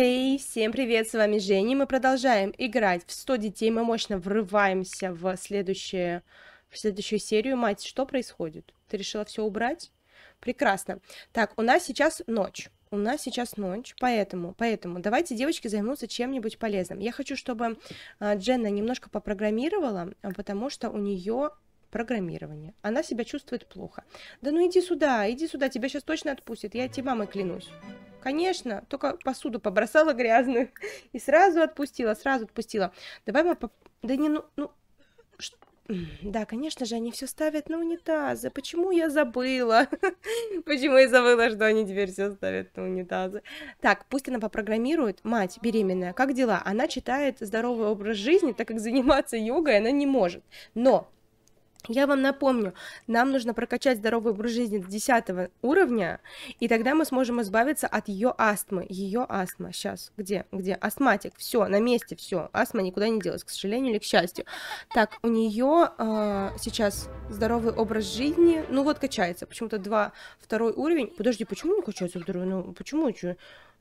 hey, всем привет, с вами Женя, мы продолжаем играть в 100 детей, мы мощно врываемся в, следующее, в следующую серию. Мать, что происходит? Ты решила все убрать? Прекрасно. Так, у нас сейчас ночь. У нас сейчас ночь, поэтому, поэтому давайте девочки займутся чем-нибудь полезным. Я хочу, чтобы а, Дженна немножко попрограммировала, а, потому что у нее программирование. Она себя чувствует плохо. Да ну иди сюда, иди сюда, тебя сейчас точно отпустят, я тебе мамой клянусь. Конечно, только посуду побросала грязную и сразу отпустила, сразу отпустила. Давай мы... Поп... Да не, ну... ну... Да, конечно же, они все ставят на унитазы. Почему я забыла? Почему я забыла, что они теперь все ставят на унитазы? Так, пусть она попрограммирует. Мать беременная, как дела? Она читает здоровый образ жизни, так как заниматься йогой она не может. Но я вам напомню, нам нужно прокачать здоровый образ жизни до 10 уровня, и тогда мы сможем избавиться от ее астмы. Ее астма. Сейчас, где? Где? Астматик. Все, на месте, все. Астма никуда не делась, к сожалению или к счастью. Так, у нее э, а, сейчас здоровый образ жизни. Ну вот, качается. Почему-то 2, второй уровень. Подожди, почему не качается здоровый? Ну, почему? Чё?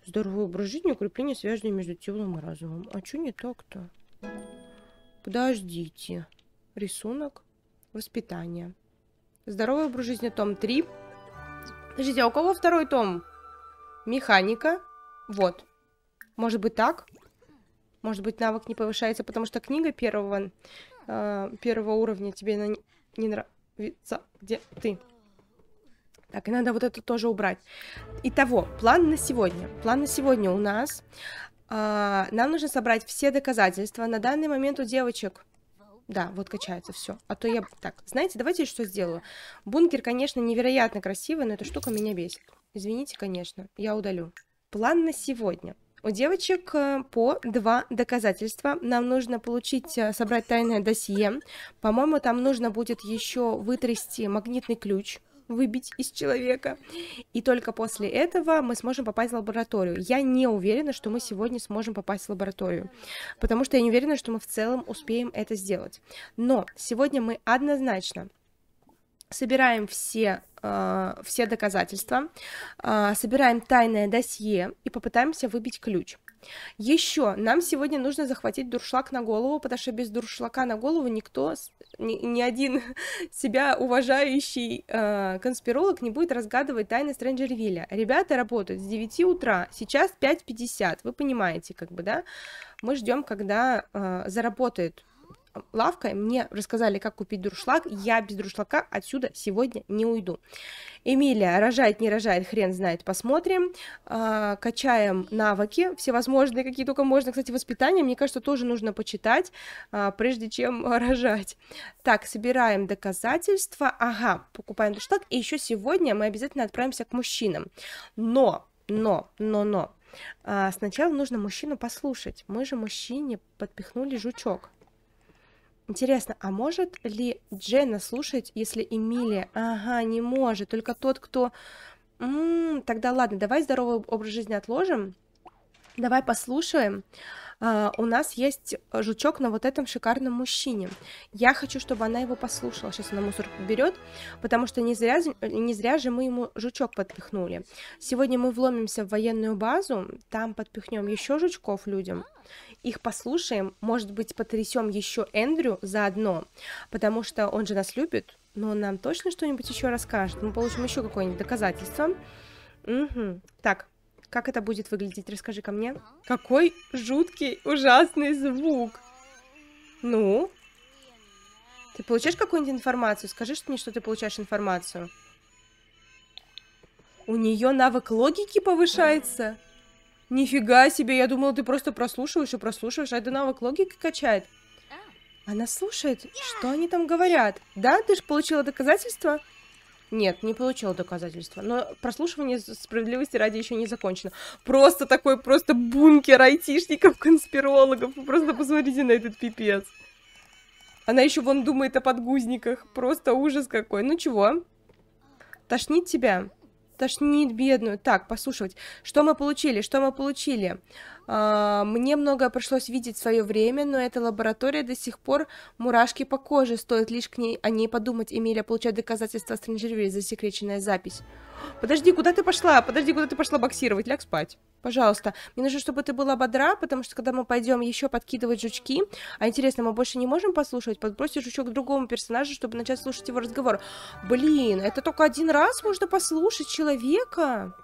Здоровый образ жизни, укрепление, связанное между телом и разумом. А что не так-то? Подождите. Рисунок. Воспитание. Здоровый образ жизни, том 3. Подождите, а у кого второй том? Механика. Вот. Может быть так? Может быть навык не повышается, потому что книга первого, э, первого уровня тебе на, не нравится. Где ты? Так, и надо вот это тоже убрать. Итого, план на сегодня. План на сегодня у нас. Э, нам нужно собрать все доказательства. На данный момент у девочек да, вот качается все. А то я... Так, знаете, давайте что сделаю. Бункер, конечно, невероятно красивый, но эта штука меня бесит. Извините, конечно, я удалю. План на сегодня. У девочек э, по два доказательства. Нам нужно получить, э, собрать тайное досье. По-моему, там нужно будет еще вытрясти магнитный ключ выбить из человека. И только после этого мы сможем попасть в лабораторию. Я не уверена, что мы сегодня сможем попасть в лабораторию, потому что я не уверена, что мы в целом успеем это сделать. Но сегодня мы однозначно собираем все, э, все доказательства, э, собираем тайное досье и попытаемся выбить ключ. Еще нам сегодня нужно захватить дуршлаг на голову, потому что без дуршлака на голову никто, ни, ни один себя уважающий э, конспиролог не будет разгадывать тайны Стрэнджервилля. Ребята работают с 9 утра, сейчас 5.50, вы понимаете, как бы, да? Мы ждем, когда э, заработает лавкой, мне рассказали, как купить дуршлаг, я без дуршлага отсюда сегодня не уйду. Эмилия, рожает, не рожает, хрен знает, посмотрим. А, качаем навыки, всевозможные, какие только можно. Кстати, воспитание, мне кажется, тоже нужно почитать, а, прежде чем рожать. Так, собираем доказательства. Ага, покупаем дуршлаг. И еще сегодня мы обязательно отправимся к мужчинам. Но, но, но, но, а, Сначала нужно мужчину послушать. Мы же мужчине подпихнули жучок. Интересно, а может ли Дженна слушать, если Эмилия... Ага, не может, только тот, кто... М -м, тогда ладно, давай здоровый образ жизни отложим. Давай послушаем. А, у нас есть жучок на вот этом шикарном мужчине. Я хочу, чтобы она его послушала. Сейчас она мусор берет, потому что не зря, не зря же мы ему жучок подпихнули. Сегодня мы вломимся в военную базу, там подпихнем еще жучков людям. Их послушаем, может быть, потрясем еще Эндрю заодно, потому что он же нас любит, но он нам точно что-нибудь еще расскажет. Мы получим еще какое-нибудь доказательство. Угу. Так, как это будет выглядеть, расскажи ко мне. Какой жуткий, ужасный звук. Ну? Ты получаешь какую-нибудь информацию? Скажи что мне, что ты получаешь информацию. У нее навык логики повышается. Нифига себе, я думала, ты просто прослушиваешь и прослушиваешь, а это навык логики качает. Она слушает, что они там говорят. Да, ты же получила доказательства? Нет, не получила доказательства. Но прослушивание справедливости ради еще не закончено. Просто такой просто бункер айтишников, конспирологов. просто посмотрите на этот пипец. Она еще вон думает о подгузниках. Просто ужас какой. Ну чего? Тошнит тебя? тошнит бедную. Так, послушать, Что мы получили? Что мы получили? А, мне многое пришлось видеть в свое время, но эта лаборатория до сих пор мурашки по коже. Стоит лишь к ней, о ней подумать. Эмилия получает доказательства Стрэнджервилля, засекреченная запись. Подожди, куда ты пошла? Подожди, куда ты пошла боксировать? Ляг спать. Пожалуйста. Мне нужно, чтобы ты была бодра, потому что когда мы пойдем еще подкидывать жучки, а интересно, мы больше не можем послушать, подбросить жучок другому персонажу, чтобы начать слушать его разговор. Блин, это только один раз можно послушать человека.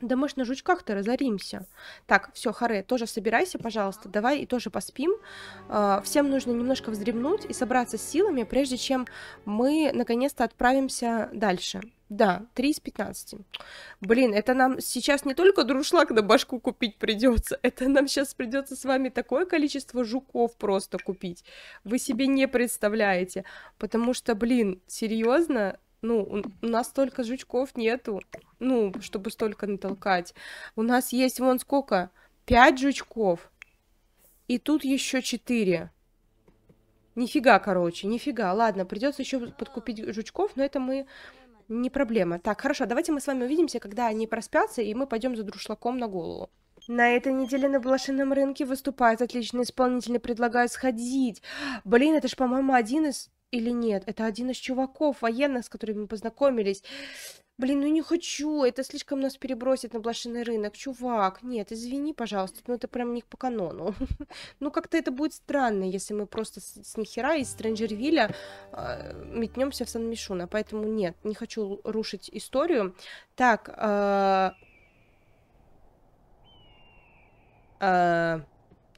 Да мы ж на жучках-то разоримся. Так, все, Харе, тоже собирайся, пожалуйста, давай и тоже поспим. А, всем нужно немножко вздремнуть и собраться с силами, прежде чем мы наконец-то отправимся дальше. Да, 3 из 15. Блин, это нам сейчас не только друшлаг на башку купить придется, это нам сейчас придется с вами такое количество жуков просто купить. Вы себе не представляете. Потому что, блин, серьезно, ну, у нас столько жучков нету, ну, чтобы столько натолкать. У нас есть вон сколько? 5 жучков. И тут еще 4. Нифига, короче, нифига. Ладно, придется еще подкупить жучков, но это мы не проблема. Так, хорошо, давайте мы с вами увидимся, когда они проспятся, и мы пойдем за друшлаком на голову. На этой неделе на блошином рынке выступает отличный исполнитель и предлагает сходить. Блин, это ж, по-моему, один из или нет, это один из чуваков военных, с которыми мы познакомились. Блин, ну не хочу, это слишком нас перебросит на блошиный рынок. Чувак, нет, извини, пожалуйста, но ну это прям не по канону. ну как-то это будет странно, если мы просто с, нихера из Стрэнджервилля э, а, метнемся в Сан-Мишуна. Поэтому нет, не хочу рушить историю. Так, а, а,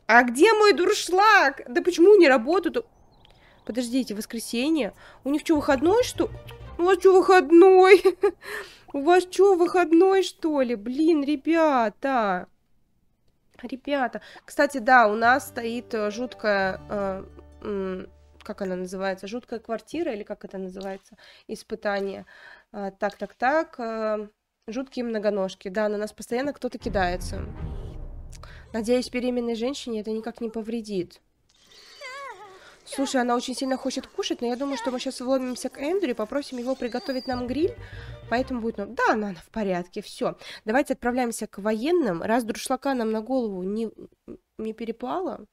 а где мой дуршлаг? Да почему не работают? Подождите, воскресенье? У них что, выходной, что? У вас что, выходной? У вас что, выходной, что ли? Блин, ребята. Ребята. Кстати, да, у нас стоит э, жуткая... Э, как она называется? Жуткая квартира или как это называется? Испытание. Э, так, так, так. Жуткие многоножки. Да, на нас постоянно кто-то кидается. Надеюсь, беременной женщине это никак не повредит. Слушай, она очень сильно хочет кушать, но я думаю, что мы сейчас вломимся к Эндрю и попросим его приготовить нам гриль. Поэтому будет... Ну, да, она, она в порядке, все. Давайте отправляемся к военным. Раз друшлака нам на голову не, не перепало,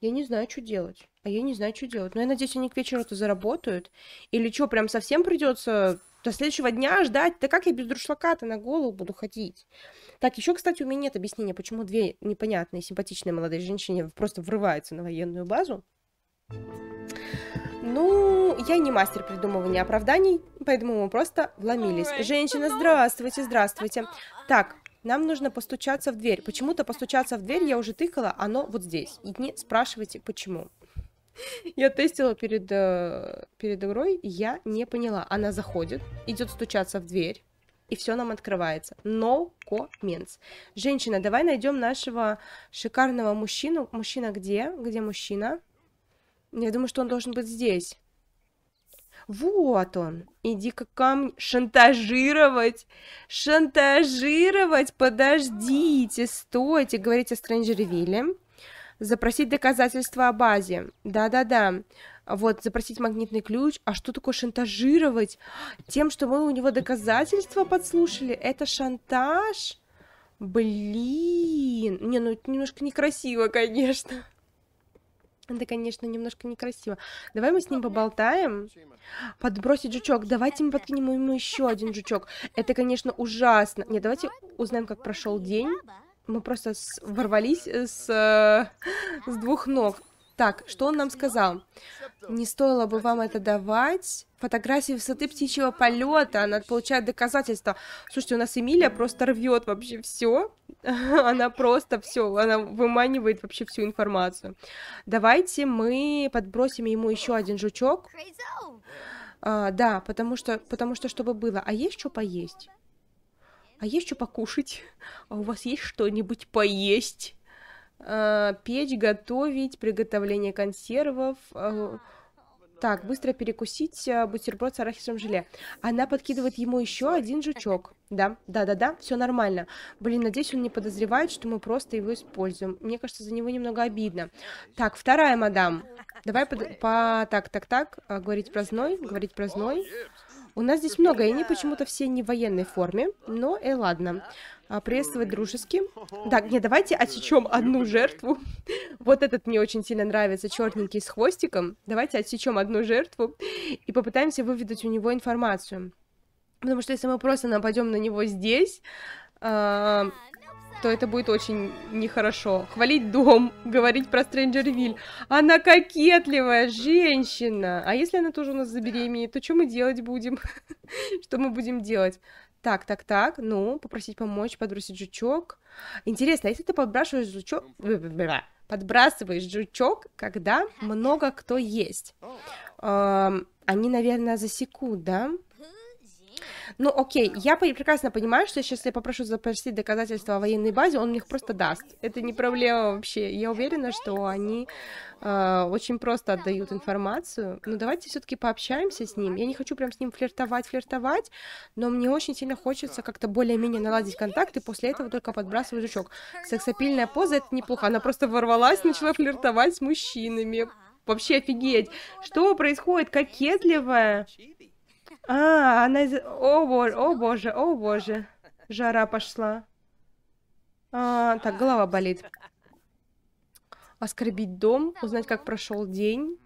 я не знаю, что делать. А я не знаю, что делать. Но я надеюсь, они к вечеру-то заработают. Или что, прям совсем придется до следующего дня ждать? Да как я без друшлака-то на голову буду ходить? Так, еще, кстати, у меня нет объяснения, почему две непонятные, симпатичные молодые женщины просто врываются на военную базу. Ну, я не мастер придумывания оправданий, поэтому мы просто вломились. Женщина, здравствуйте, здравствуйте. Так, нам нужно постучаться в дверь. Почему-то постучаться в дверь я уже тыкала, оно вот здесь. И не спрашивайте, почему. Я тестила перед, э, перед игрой, я не поняла. Она заходит, идет стучаться в дверь, и все нам открывается. No comments. Женщина, давай найдем нашего шикарного мужчину. Мужчина где? Где мужчина? Ну, я думаю, что он должен быть здесь. Вот он. Иди-ка ко мне. Шантажировать. Шантажировать. Подождите. Стойте. Говорите о Стрэнджервилле. Запросить доказательства о базе. Да-да-да. Вот, запросить магнитный ключ. А что такое шантажировать? Тем, что мы у него доказательства подслушали. Это шантаж? Блин. Не, ну это немножко некрасиво, конечно. Это, конечно, немножко некрасиво. Давай мы с ним поболтаем. Подбросить жучок. Давайте мы подкинем ему еще один жучок. Это, конечно, ужасно. Нет, давайте узнаем, как прошел день. Мы просто с... ворвались с... Э, с двух ног. Так, что он нам сказал? Не стоило бы вам это давать. Фотографии высоты птичьего полета. Она получает доказательства. Слушайте, у нас Эмилия просто рвет вообще все. Она просто все, она выманивает вообще всю информацию. Давайте мы подбросим ему еще один жучок. А, да, потому что, потому что чтобы было. А есть что поесть? А есть что покушать? А у вас есть что-нибудь поесть? Э, печь, готовить, приготовление консервов. Э, так, быстро перекусить э, бутерброд с арахисовым желе. Она подкидывает ему еще один жучок. Да, да, да, да, все нормально. Блин, надеюсь, он не подозревает, что мы просто его используем. Мне кажется, за него немного обидно. Так, вторая мадам. Давай по... по так, так, так. Говорить праздной, говорить праздной. У нас здесь много, и они почему-то все не в военной форме. Но, э, ладно а, приветствовать дружески. Так, не, давайте отсечем одну жертву. вот этот мне очень сильно нравится, черненький с хвостиком. Давайте отсечем одну жертву и попытаемся выведать у него информацию. Потому что если мы просто нападем на него здесь, а, то это будет очень нехорошо. Хвалить дом, говорить про Стрэнджервиль. Она кокетливая женщина. А если она тоже у нас забеременеет, то что мы делать будем? Что мы будем делать? так, так, так, ну, попросить помочь подбросить жучок. Интересно, а если ты подбрасываешь жучок, подбрасываешь жучок, когда много кто есть, они, наверное, засекут, да? Ну, окей, я прекрасно понимаю, что сейчас я попрошу запросить доказательства о военной базе, он мне их просто даст. Это не проблема вообще. Я уверена, что они э, очень просто отдают информацию. Но давайте все-таки пообщаемся с ним. Я не хочу прям с ним флиртовать, флиртовать, но мне очень сильно хочется как-то более-менее наладить контакт, и после этого только подбрасывать жучок. Сексапильная поза — это неплохо. Она просто ворвалась, начала флиртовать с мужчинами. Вообще офигеть. Что происходит? Кокетливая. А, она из... О боже, о боже, о боже. Жара пошла. А, так, голова болит. Оскорбить дом, узнать, как прошел день.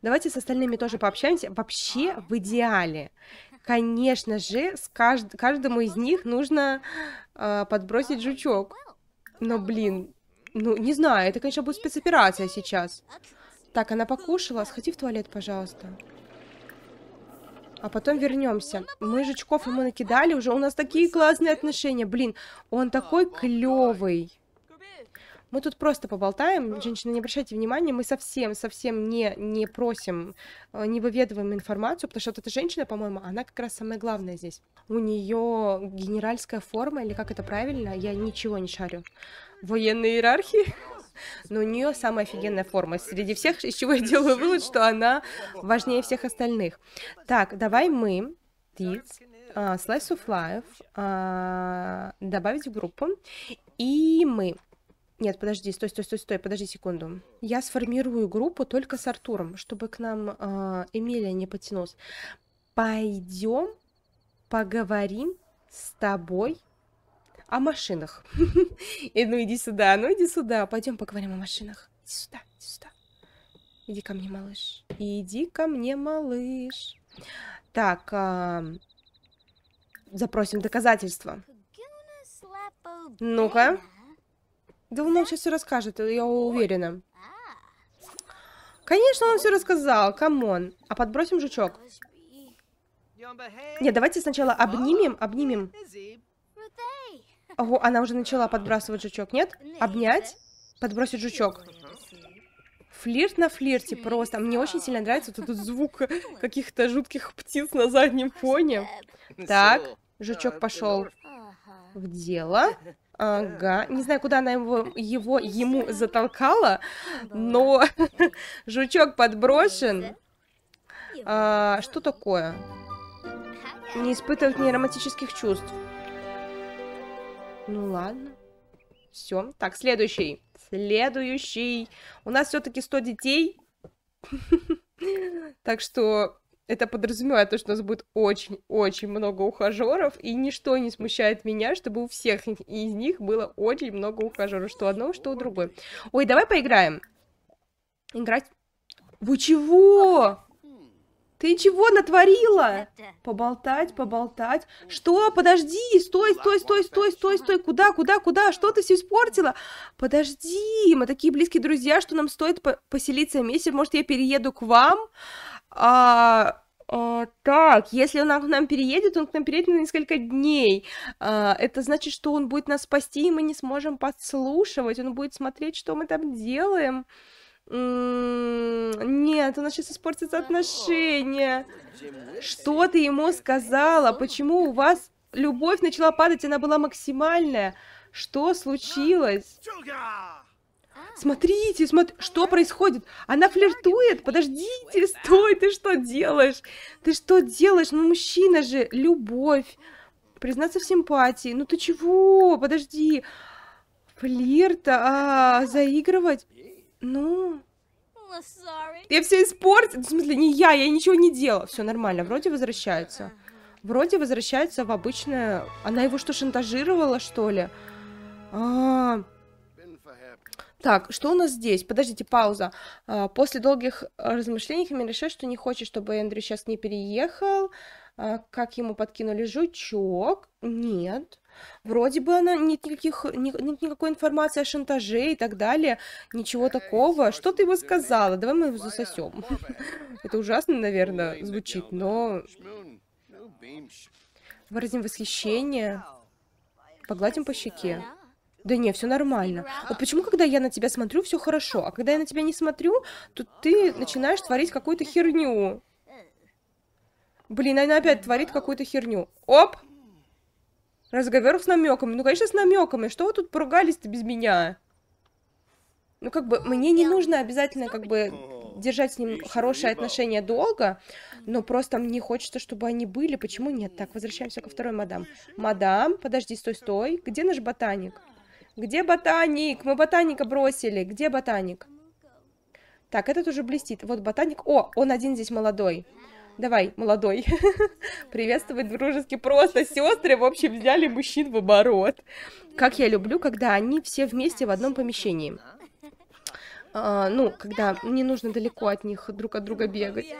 Давайте с остальными тоже пообщаемся. Вообще в идеале. Конечно же, с кажд... каждому из них нужно э, подбросить жучок. Но, блин, ну, не знаю, это, конечно, будет спецоперация сейчас. Так, она покушала. Сходи в туалет, пожалуйста а потом вернемся. Мы жучков ему накидали уже, у нас такие классные отношения, блин, он такой клевый. Мы тут просто поболтаем, Женщина, не обращайте внимания, мы совсем, совсем не, не просим, э, не выведываем информацию, потому что вот эта женщина, по-моему, она как раз самое главное здесь. У нее генеральская форма, или как это правильно, я ничего не шарю. Военные иерархии? но у нее самая офигенная форма среди всех, из чего я делаю вывод, что она важнее всех остальных. Так, давай мы, Тиц, uh, а, Slice of Life, а, добавить в группу, и мы... Нет, подожди, стой, стой, стой, стой, подожди секунду. Я сформирую группу только с Артуром, чтобы к нам э, Эмилия не потянулась. Пойдем поговорим с тобой о машинах. И ну иди сюда, ну иди сюда, пойдем поговорим о машинах. Иди сюда, иди сюда. Иди ко мне, малыш. Иди ко мне, малыш. Так, а, запросим доказательства. Ну-ка. Да он нам сейчас все расскажет, я уверена. Конечно, он все рассказал, камон. А подбросим жучок. Нет, давайте сначала обнимем, обнимем. Ого, она уже начала подбрасывать жучок, нет? Обнять, подбросить жучок. Флирт на флирте просто. Мне очень сильно нравится вот этот звук каких-то жутких птиц на заднем фоне. Так, жучок пошел в дело. Ага. Не знаю, куда она его, его ему затолкала, но жучок подброшен. А, что такое? Не испытывать романтических чувств. Ну ладно. Все. Так, следующий. Следующий. У нас все-таки 100 детей. Так что это подразумевает то, что у нас будет очень-очень много ухажеров, и ничто не смущает меня, чтобы у всех из них было очень много ухажеров, что одного, что у другой. Ой, давай поиграем. Играть. Вы чего? Ты чего натворила? Поболтать, поболтать. Что? Подожди, стой, стой, стой, стой, стой, стой. Куда, куда, куда? Что ты все испортила? Подожди, мы такие близкие друзья, что нам стоит по поселиться вместе. Может, я перееду к вам? А, а, так, если он к нам переедет, он к нам переедет на несколько дней. А, это значит, что он будет нас спасти, и мы не сможем подслушивать. Он будет смотреть, что мы там делаем. Нет, у нас сейчас испортятся отношения. Что ты ему сказала? Почему у вас любовь начала падать? Она была максимальная. Что случилось? А. Смотрите, смотри, что происходит? Она флиртует? Подождите, стой, ты что делаешь? Ты что делаешь? Ну, мужчина же, любовь. Признаться в симпатии. Ну ты чего? Подожди. Флирт, а, заигрывать? Ну... Я все испортила. В смысле, не я, я ничего не делала. Все нормально, вроде возвращается. Вроде возвращается в обычное... Она его что, шантажировала, что ли? А Так, что у нас здесь? Подождите, пауза. А, после долгих э, размышлений Хэмми решает, что не хочет, чтобы Эндрю сейчас не переехал. А, как ему подкинули жучок. Нет. Вроде бы она нет никаких нет никакой информации о шантаже и так далее, ничего такого. Что ты ему сказала? Давай мы его засосем. Это ужасно, наверное, звучит, ну, но ну, выразим восхищение, погладим по щеке. Да не, все нормально. Вот почему, когда я на тебя смотрю, все хорошо, а когда я на тебя не смотрю, то ты начинаешь творить какую-то херню. Блин, она опять творит какую-то херню. Оп! Разговор с намеками. Ну, конечно, с намеками. Что вы тут поругались-то без меня? Ну, как бы, мне не нужно обязательно, как бы, держать с ним хорошие отношения долго, но просто мне хочется, чтобы они были. Почему нет? Так, возвращаемся ко второй мадам. Мадам, подожди, стой, стой. Где наш ботаник? Где ботаник? Мы ботаника бросили. Где ботаник? Так, этот уже блестит. Вот ботаник. О, он один здесь молодой. Давай, молодой. Приветствовать дружески просто. Сестры, в общем, взяли мужчин в оборот. Как я люблю, когда они все вместе в одном помещении. А, ну, когда не нужно далеко от них друг от друга бегать.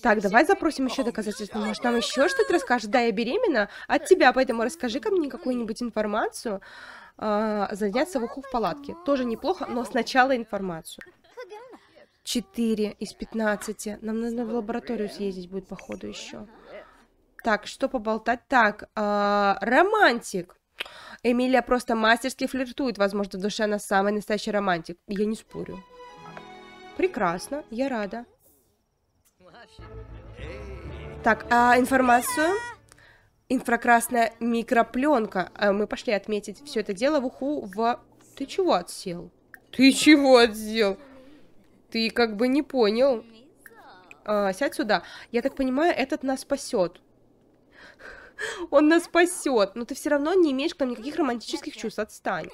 Так, давай запросим еще доказательства. Может, нам еще что-то расскажет? Да, я беременна от тебя, поэтому расскажи ко мне какую-нибудь информацию. А, заняться в уху в палатке. Тоже неплохо, но сначала информацию. 4 из 15. Нам нужно в лабораторию съездить будет, походу, еще. Так, что поболтать? Так, э, романтик. Эмилия просто мастерски флиртует. Возможно, в душе она самый настоящий романтик. Я не спорю. Прекрасно, я рада. Так, а информацию? Инфракрасная микропленка. А мы пошли отметить все это дело в уху в... Ты чего отсел? Ты чего отсел? Ты как бы не понял. А, сядь сюда. Я так понимаю, этот нас спасет. Он нас спасет. Но ты все равно не имеешь к нам никаких романтических чувств. Отстань.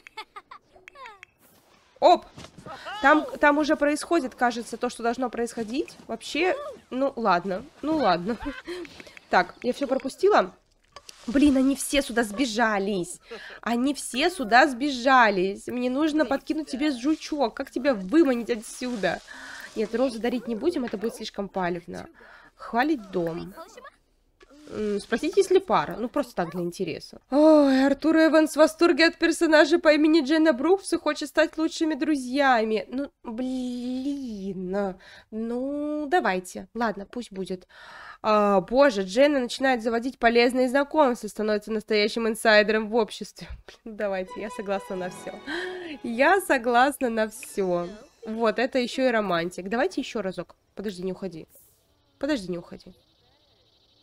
Оп! Там, там уже происходит, кажется, то, что должно происходить. Вообще, ну ладно, ну ладно. Так, я все пропустила. Блин, они все сюда сбежались. Они все сюда сбежались. Мне нужно подкинуть тебе жучок. Как тебя выманить отсюда? Нет, розы дарить не будем, это будет слишком палевно. Хвалить дом. Спросите, если пара. Ну, просто так, для интереса. Ой, Артур Эванс в восторге от персонажа по имени Дженна Брукс и хочет стать лучшими друзьями. Ну, блин. А, ну, давайте. Ладно, пусть будет. А, боже, Дженна начинает заводить полезные знакомства, становится настоящим инсайдером в обществе. Блин, давайте, я согласна на все. Я согласна на все. Вот, это еще и романтик. Давайте еще разок. Подожди, не уходи. Подожди, не уходи.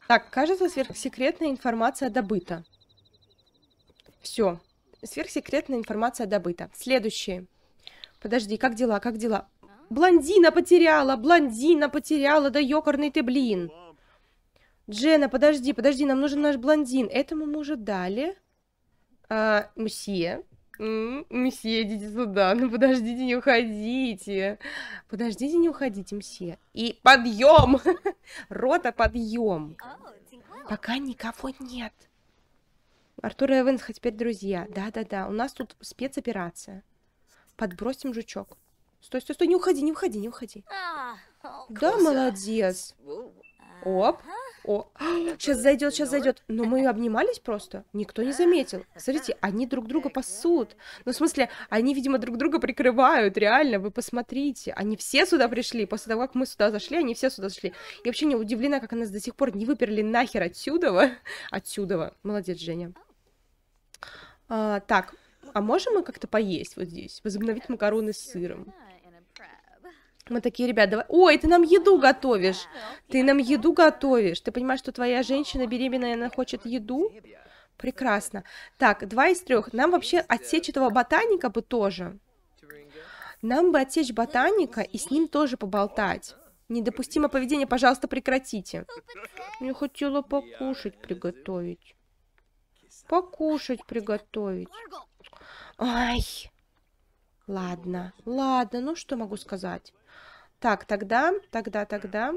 Так, кажется, сверхсекретная информация добыта. Все. Сверхсекретная информация добыта. Следующее. Подожди, как дела, как дела? Блондина потеряла, блондина потеряла, да ёкарный ты, блин. Джена, подожди, подожди, нам нужен наш блондин. Этому мы уже дали. А, мсье. Мсье, идите сюда, ну подождите, не уходите. Подождите, не уходите, мсье. И подъем! Рота, подъем. Пока никого нет. Артур и Эвенс теперь друзья. Да-да-да, у нас тут спецоперация. Подбросим жучок. Стой, стой, стой, не уходи, не уходи, не уходи. А, да, молодец. Оп о, сейчас зайдет, сейчас зайдет. Но мы обнимались просто, никто не заметил. Смотрите, они друг друга пасут. Ну, в смысле, они, видимо, друг друга прикрывают, реально, вы посмотрите. Они все сюда пришли, после того, как мы сюда зашли, они все сюда зашли. Я вообще не удивлена, как нас до сих пор не выперли нахер отсюда. Отсюда. Молодец, Женя. А, так, а можем мы как-то поесть вот здесь? Возобновить макароны с сыром. Мы такие, ребят, давай... Ой, ты нам еду готовишь! Ты нам еду готовишь! Ты понимаешь, что твоя женщина беременная, она хочет еду? Прекрасно. Так, два из трех. Нам вообще отсечь этого ботаника бы тоже. Нам бы отсечь ботаника и с ним тоже поболтать. Недопустимо поведение, пожалуйста, прекратите. Не хотела покушать приготовить. Покушать приготовить. Ай! Ладно, ладно, ну что могу сказать? Так, тогда, тогда, тогда...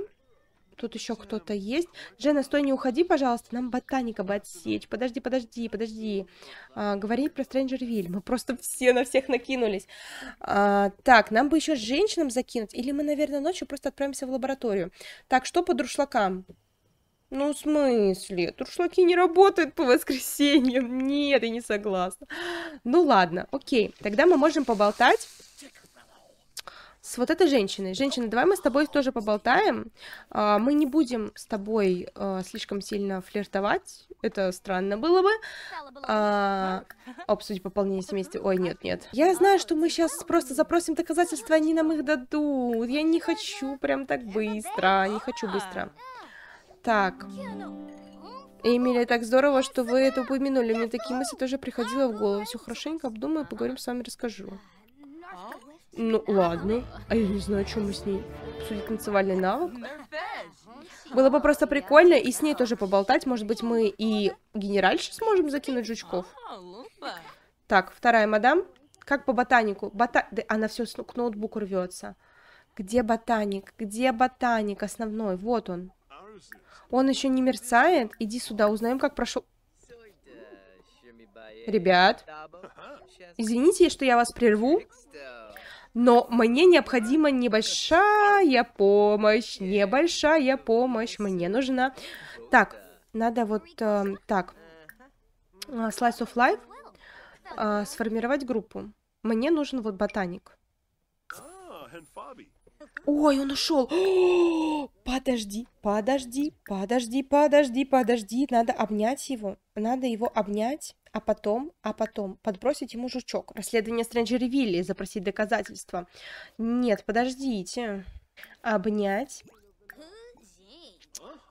Тут еще кто-то есть. Джена, стой, не уходи, пожалуйста. Нам ботаника бы отсечь. Подожди, подожди, подожди. А, говорить про Стрэнджервиль. Мы просто все на всех накинулись. А, так, нам бы еще женщинам закинуть. Или мы, наверное, ночью просто отправимся в лабораторию. Так, что по дуршлакам? Ну, в смысле? Туршлаки не работают по воскресеньям. Нет, я не согласна. Ну, ладно, окей. Тогда мы можем поболтать с вот этой женщиной. Женщина, давай мы с тобой тоже поболтаем. А, мы не будем с тобой а, слишком сильно флиртовать. Это странно было бы. А, обсудить пополнение семейства. Ой, нет, нет. Я знаю, что мы сейчас просто запросим доказательства, они нам их дадут. Я не хочу прям так быстро. Не хочу быстро. Так. Эмилия, так здорово, что вы это упомянули. Мне такие мысли тоже приходило в голову. Все хорошенько обдумаю, поговорим с вами, расскажу. Ну, ладно. А я не знаю, о чем мы с ней. Обсудить танцевальный навык? Было бы просто прикольно и с ней тоже поболтать. Может быть, мы и генеральше сможем закинуть жучков? Так, вторая мадам. Как по ботанику? Бота... Да, она все к ноутбуку рвется. Где ботаник? Где ботаник основной? Вот он. Он еще не мерцает? Иди сюда, узнаем, как прошел... Ребят, извините, что я вас прерву, но мне необходима небольшая помощь, небольшая помощь мне нужна. Так, надо вот эм, э, так, slice of life, э, сформировать группу. Мне нужен вот ботаник. Ой, он ушел. подожди, подожди, подожди, подожди, подожди. Надо обнять его. Надо его обнять а потом, а потом подбросить ему жучок. Расследование Стрэнджервилли, запросить доказательства. Нет, подождите. Обнять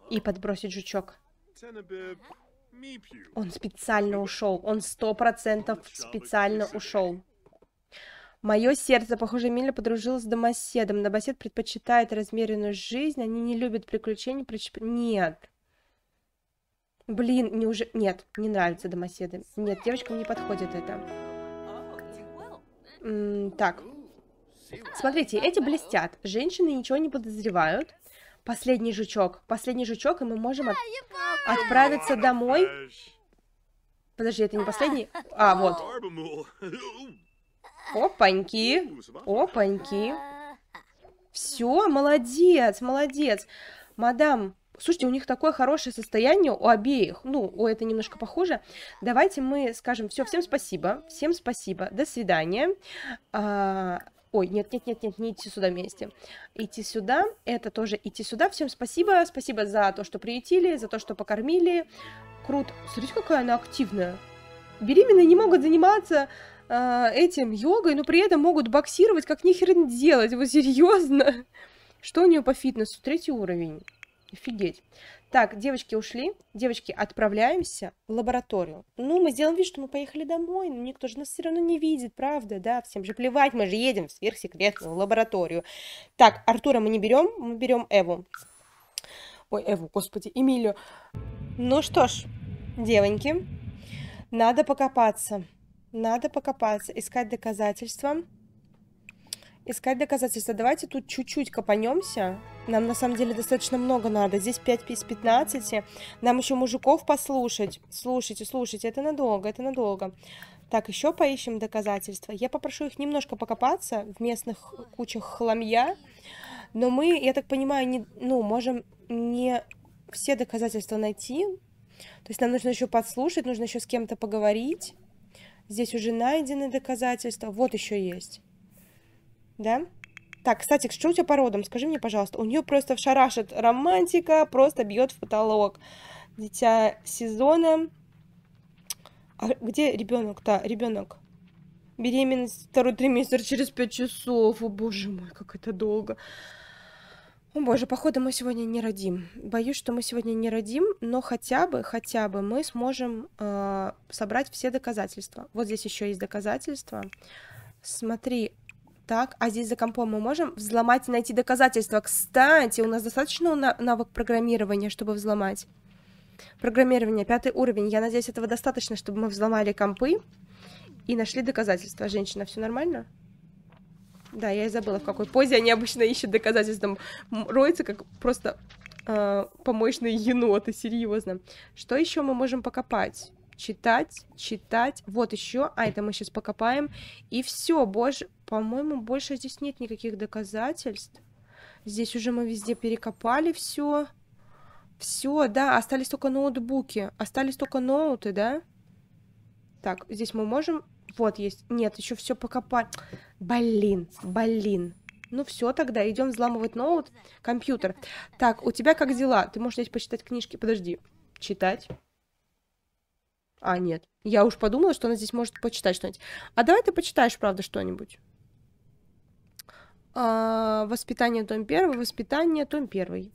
и подбросить жучок. Он специально ушел. Он сто процентов специально ушел. Мое сердце, похоже, Миля подружилась с домоседом. Домосед предпочитает размеренную жизнь. Они не любят приключений. Прич... Нет. Блин, не уже... Нет, не нравятся домоседы. Нет, девочкам не подходит это. М так. Смотрите, эти блестят. Женщины ничего не подозревают. Последний жучок. Последний жучок, и мы можем от... отправиться домой. Подожди, это не последний? А, вот. Опаньки. Опаньки. Все, молодец, молодец. Мадам, Слушайте, у них такое хорошее состояние у обеих. Ну, у это немножко похоже. Давайте мы скажем все, всем спасибо, всем спасибо, до свидания. А, ой, нет, нет, нет, нет, не идти сюда вместе. Идти сюда, это тоже идти сюда. Всем спасибо, спасибо за то, что приютили, за то, что покормили. Круто. Смотрите, какая она активная. Беременные не могут заниматься э, этим йогой, но при этом могут боксировать, как ни делать. Вы серьезно? Что у нее по фитнесу? Третий уровень. Офигеть. Так, девочки ушли. Девочки, отправляемся в лабораторию. Ну, мы сделаем вид, что мы поехали домой, но никто же нас все равно не видит, правда, да? Всем же плевать, мы же едем в сверхсекретную лабораторию. Так, Артура мы не берем, мы берем Эву. Ой, Эву, господи, Эмилию. Ну что ж, девоньки, надо покопаться. Надо покопаться, искать доказательства. Искать доказательства. Давайте тут чуть-чуть копанемся. Нам на самом деле достаточно много надо. Здесь 5 из 15. Нам еще мужиков послушать. Слушайте, слушайте, это надолго, это надолго. Так, еще поищем доказательства. Я попрошу их немножко покопаться в местных кучах хламья. Но мы, я так понимаю, не, ну, можем не все доказательства найти. То есть нам нужно еще подслушать, нужно еще с кем-то поговорить. Здесь уже найдены доказательства. Вот еще есть. Да? Так, кстати, что у тебя по родам? Скажи мне, пожалуйста. У нее просто шарашит романтика, просто бьет в потолок. Дитя сезона. А где ребенок-то? Ребенок. Беременность второй триместр через пять часов. О боже мой, как это долго. О боже, походу мы сегодня не родим. Боюсь, что мы сегодня не родим, но хотя бы, хотя бы мы сможем э, собрать все доказательства. Вот здесь еще есть доказательства. Смотри, так, а здесь за компом мы можем взломать и найти доказательства. Кстати, у нас достаточно навык программирования, чтобы взломать. Программирование, пятый уровень. Я надеюсь, этого достаточно, чтобы мы взломали компы и нашли доказательства. Женщина, все нормально? Да, я и забыла, в какой позе они обычно ищут доказательства. Там роются как просто э, а, помощные еноты, серьезно. Что еще мы можем покопать? читать, читать. Вот еще, а это мы сейчас покопаем. И все, боже, по-моему, больше здесь нет никаких доказательств. Здесь уже мы везде перекопали все. Все, да, остались только ноутбуки. Остались только ноуты, да? Так, здесь мы можем... Вот есть. Нет, еще все покопать. Блин, блин. Ну все, тогда идем взламывать ноут, компьютер. Так, у тебя как дела? Ты можешь здесь почитать книжки. Подожди. Читать. А, нет. Я уж подумала, что она здесь может почитать что-нибудь. А давай ты почитаешь, правда, что-нибудь. А, воспитание том первый, воспитание том первый.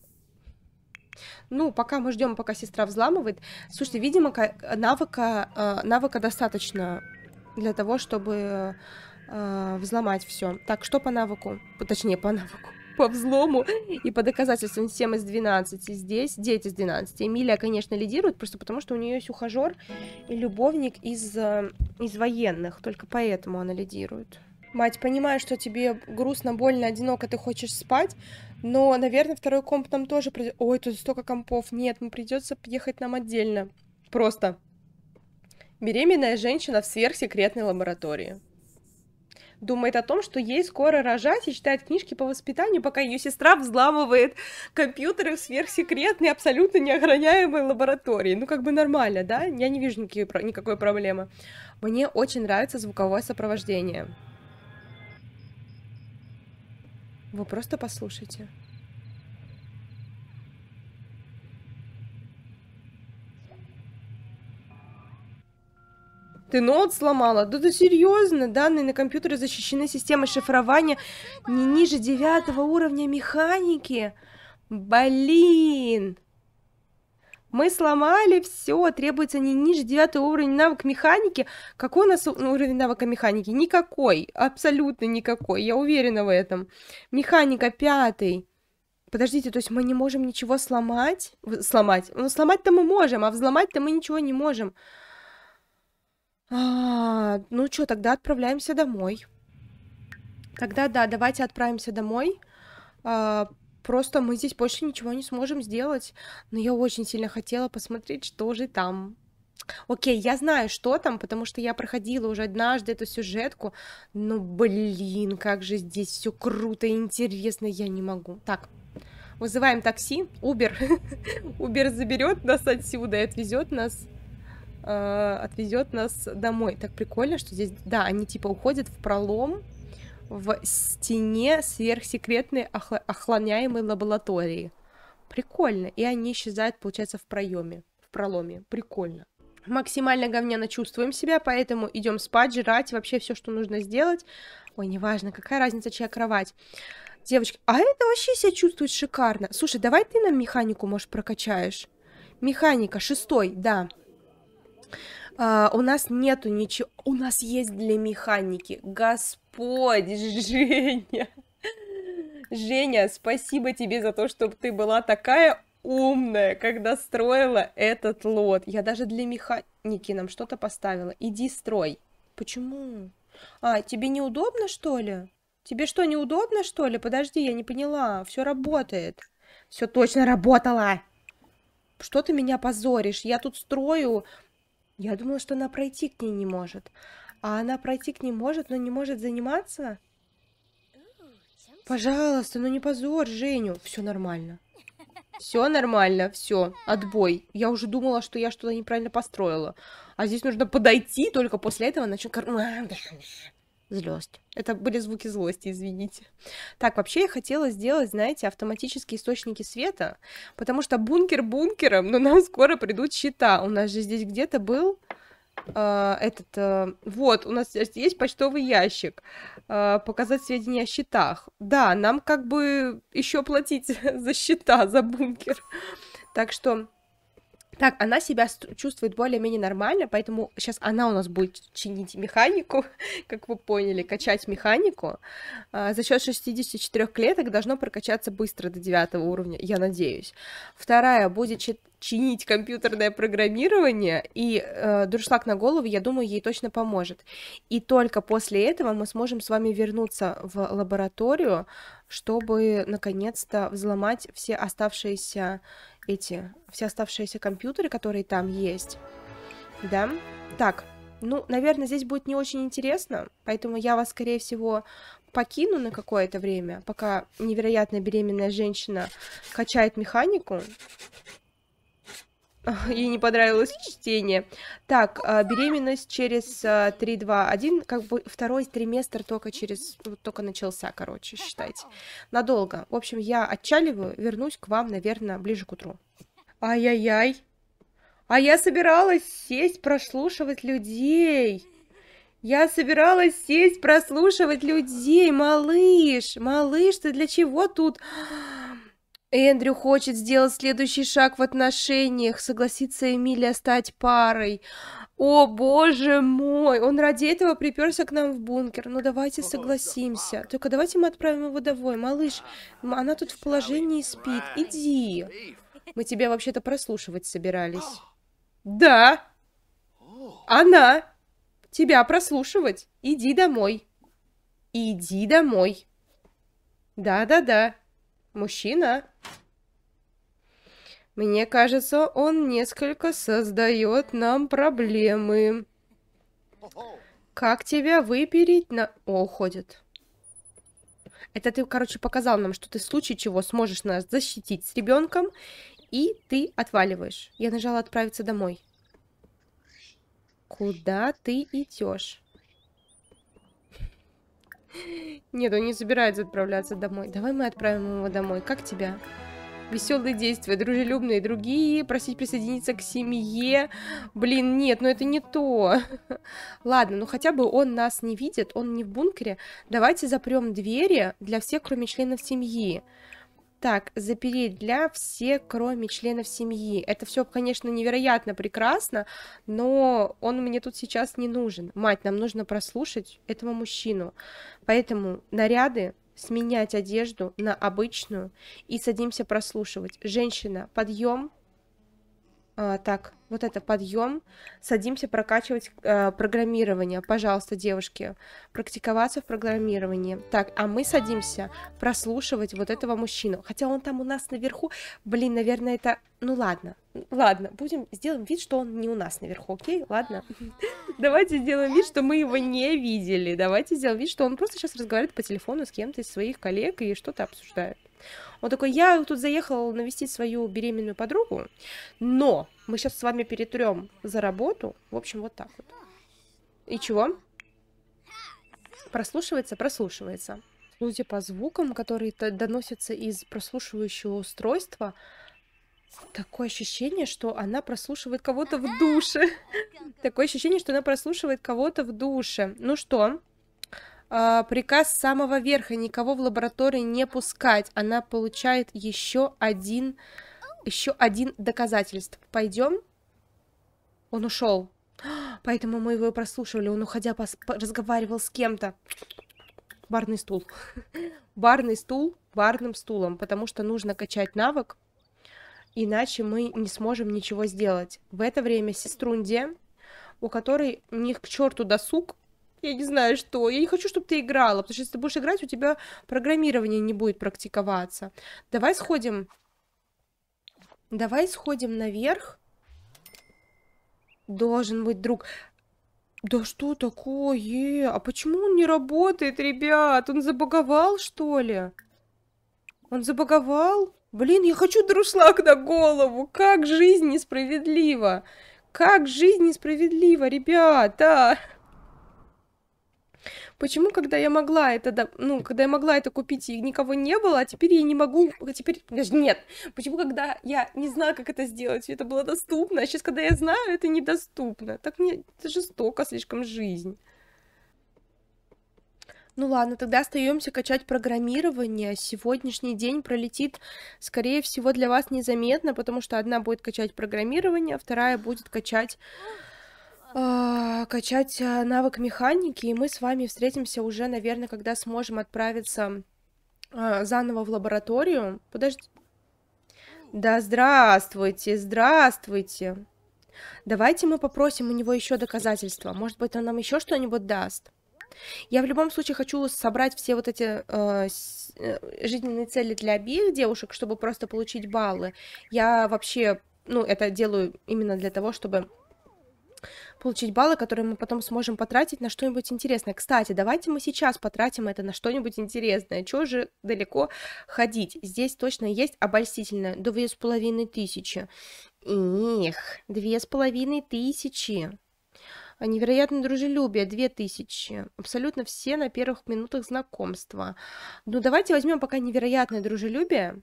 Ну, пока мы ждем, пока сестра взламывает. Слушайте, видимо, навыка, а, навыка достаточно для того, чтобы а, взломать все. Так, что по навыку? Точнее, по навыку. по взлому и по доказательствам 7 из 12 здесь, дети из 12. Эмилия, конечно, лидирует, просто потому что у нее есть ухажер и любовник из, э, из военных, только поэтому она лидирует. Мать, понимаю, что тебе грустно, больно, одиноко, ты хочешь спать, но, наверное, второй комп там тоже придет. Ой, тут столько компов. Нет, мы придется ехать нам отдельно. Просто. Беременная женщина в сверхсекретной лаборатории думает о том, что ей скоро рожать и читает книжки по воспитанию, пока ее сестра взламывает компьютеры в сверхсекретной, абсолютно неохраняемой лаборатории. Ну, как бы нормально, да? Я не вижу никакой, никакой проблемы. Мне очень нравится звуковое сопровождение. Вы просто послушайте. Ты ноут сломала? Да ты серьезно? Данные на компьютере защищены системой шифрования не ниже девятого уровня механики. Блин! Мы сломали все, требуется не ниже девятого уровня навык механики. Какой у нас уровень навыка механики? Никакой, абсолютно никакой, я уверена в этом. Механика пятый. Подождите, то есть мы не можем ничего сломать? Сломать? Ну, сломать-то мы можем, а взломать-то мы ничего не можем. А, ну что, тогда отправляемся домой. Тогда да, давайте отправимся домой. А, просто мы здесь больше ничего не сможем сделать. Но я очень сильно хотела посмотреть, что же там. Окей, я знаю, что там, потому что я проходила уже однажды эту сюжетку. Но ну, блин, как же здесь все круто и интересно, я не могу. Так, вызываем такси, Убер. Убер заберет нас отсюда и отвезет нас Э, отвезет нас домой. Так прикольно, что здесь, да, они типа уходят в пролом в стене сверхсекретной охла- охлоняемой лаборатории. Прикольно. И они исчезают, получается, в проеме, в проломе. Прикольно. Максимально говняно чувствуем себя, поэтому идем спать, жрать, вообще все, что нужно сделать. Ой, неважно, какая разница, чья кровать. Девочки, а это вообще себя чувствует шикарно. Слушай, давай ты нам механику, может, прокачаешь. Механика, шестой, да. А, у нас нету ничего. У нас есть для механики. Господь, Женя. Женя, спасибо тебе за то, чтобы ты была такая умная, когда строила этот лот. Я даже для механики нам что-то поставила. Иди строй. Почему? А, тебе неудобно, что ли? Тебе что, неудобно, что ли? Подожди, я не поняла. Все работает. Все точно работало. Что ты меня позоришь? Я тут строю я думала, что она пройти к ней не может. А она пройти к ней может, но не может заниматься? Пожалуйста, ну не позор Женю. Все нормально. Все нормально, все, отбой. Я уже думала, что я что-то неправильно построила. А здесь нужно подойти, только после этого начать... Злость. Это были звуки злости, извините. Так, вообще я хотела сделать, знаете, автоматические источники света, потому что бункер бункером, но нам скоро придут счета. У нас же здесь где-то был э, этот... Э, вот, у нас здесь есть почтовый ящик. Э, показать сведения о счетах. Да, нам как бы еще платить за счета, за бункер. Так что так, она себя чувствует более-менее нормально, поэтому сейчас она у нас будет чинить механику, как вы поняли, качать механику. А, за счет 64 клеток должно прокачаться быстро до 9 уровня, я надеюсь. Вторая будет чинить компьютерное программирование, и э, дуршлаг на голову, я думаю, ей точно поможет. И только после этого мы сможем с вами вернуться в лабораторию, чтобы наконец-то взломать все оставшиеся эти, все оставшиеся компьютеры, которые там есть. Да? Так, ну, наверное, здесь будет не очень интересно, поэтому я вас, скорее всего, покину на какое-то время, пока невероятная беременная женщина качает механику. Ей не понравилось чтение. Так, а, беременность через 3-2-1, а, как бы второй триместр только через, вот только начался, короче, считайте. Надолго. В общем, я отчаливаю, вернусь к вам, наверное, ближе к утру. Ай-яй-яй. А я собиралась сесть прослушивать людей. Я собиралась сесть прослушивать людей, малыш, малыш, ты для чего тут? Эндрю хочет сделать следующий шаг в отношениях, согласиться Эмилия стать парой. О, боже мой, он ради этого приперся к нам в бункер. Ну, давайте согласимся. Только давайте мы отправим его домой. Малыш, она тут в положении спит. Иди. Мы тебя вообще-то прослушивать собирались. А. Да. Она. Тебя прослушивать. Иди домой. Иди домой. Да-да-да. Мужчина? Мне кажется, он несколько создает нам проблемы. Как тебя выпереть на... О, уходит. Это ты, короче, показал нам, что ты в случае чего сможешь нас защитить с ребенком, и ты отваливаешь. Я нажала отправиться домой. Куда ты идешь? Нет, он не собирается отправляться домой. Давай мы отправим его домой. Как тебя? Веселые действия, дружелюбные, другие. Просить присоединиться к семье. Блин, нет, ну это не то. Ладно, ну хотя бы он нас не видит, он не в бункере. Давайте запрем двери для всех, кроме членов семьи. Так, запереть для всех, кроме членов семьи. Это все, конечно, невероятно прекрасно, но он мне тут сейчас не нужен. Мать, нам нужно прослушать этого мужчину. Поэтому наряды сменять одежду на обычную и садимся прослушивать. Женщина, подъем, а, так, вот это подъем. Садимся прокачивать э, программирование. Пожалуйста, девушки, практиковаться в программировании. Так, а мы садимся прослушивать вот этого мужчину. Хотя он там у нас наверху. Блин, наверное, это... Ну ладно, ладно, будем сделаем вид, что он не у нас наверху, окей? Ладно. Давайте сделаем вид, что мы его не видели. Давайте сделаем вид, что он просто сейчас разговаривает по телефону с кем-то из своих коллег и что-то обсуждает. Он такой, я тут заехал навестить свою беременную подругу, но мы сейчас с вами перетрем за работу. В общем, вот так вот. И чего? Прослушивается, прослушивается. Судя по звукам, которые доносятся из прослушивающего устройства, Такое ощущение, что она прослушивает кого-то в душе. Такое ощущение, что она прослушивает кого-то в душе. Ну что? А, приказ с самого верха никого в лаборатории не пускать. Она получает еще один, еще один доказательств. Пойдем? Он ушел. Поэтому мы его прослушивали. Он, уходя, разговаривал с кем-то. Барный стул. Барный стул барным стулом, потому что нужно качать навык, иначе мы не сможем ничего сделать. В это время сеструнде, у которой них к черту досуг, я не знаю что, я не хочу, чтобы ты играла, потому что если ты будешь играть, у тебя программирование не будет практиковаться. Давай сходим, давай сходим наверх. Должен быть друг. Да что такое? А почему он не работает, ребят? Он забаговал, что ли? Он забаговал? Блин, я хочу друшлаг на голову. Как жизнь несправедлива. Как жизнь несправедлива, ребята. Почему, когда я могла это, ну, когда я могла это купить, и никого не было, а теперь я не могу, а теперь, нет, почему, когда я не знала, как это сделать, это было доступно, а сейчас, когда я знаю, это недоступно. Так мне, это жестоко слишком жизнь. Ну ладно, тогда остаемся качать программирование. Сегодняшний день пролетит, скорее всего, для вас незаметно, потому что одна будет качать программирование, а вторая будет качать а, качать а, навык механики, и мы с вами встретимся уже, наверное, когда сможем отправиться а, заново в лабораторию. Подожди. Да здравствуйте, здравствуйте. Давайте мы попросим у него еще доказательства. Может быть, он нам еще что-нибудь даст. Я в любом случае хочу собрать все вот эти э, жизненные цели для обеих девушек, чтобы просто получить баллы. Я вообще, ну, это делаю именно для того, чтобы получить баллы, которые мы потом сможем потратить на что-нибудь интересное. Кстати, давайте мы сейчас потратим это на что-нибудь интересное. Чего же далеко ходить? Здесь точно есть обольстительное. Две с половиной тысячи. Их, две с половиной тысячи. А невероятное дружелюбие, 2000. Абсолютно все на первых минутах знакомства. Ну, давайте возьмем пока невероятное дружелюбие.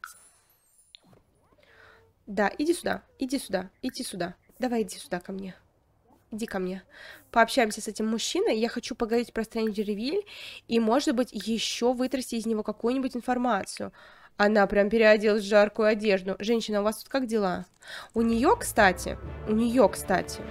Да, иди сюда, иди сюда, иди сюда. Давай, иди сюда ко мне иди ко мне, пообщаемся с этим мужчиной, я хочу поговорить про Stranger Reveal, и, может быть, еще вытрясти из него какую-нибудь информацию. Она прям переоделась в жаркую одежду. Женщина, у вас тут как дела? У нее, кстати, у нее, кстати,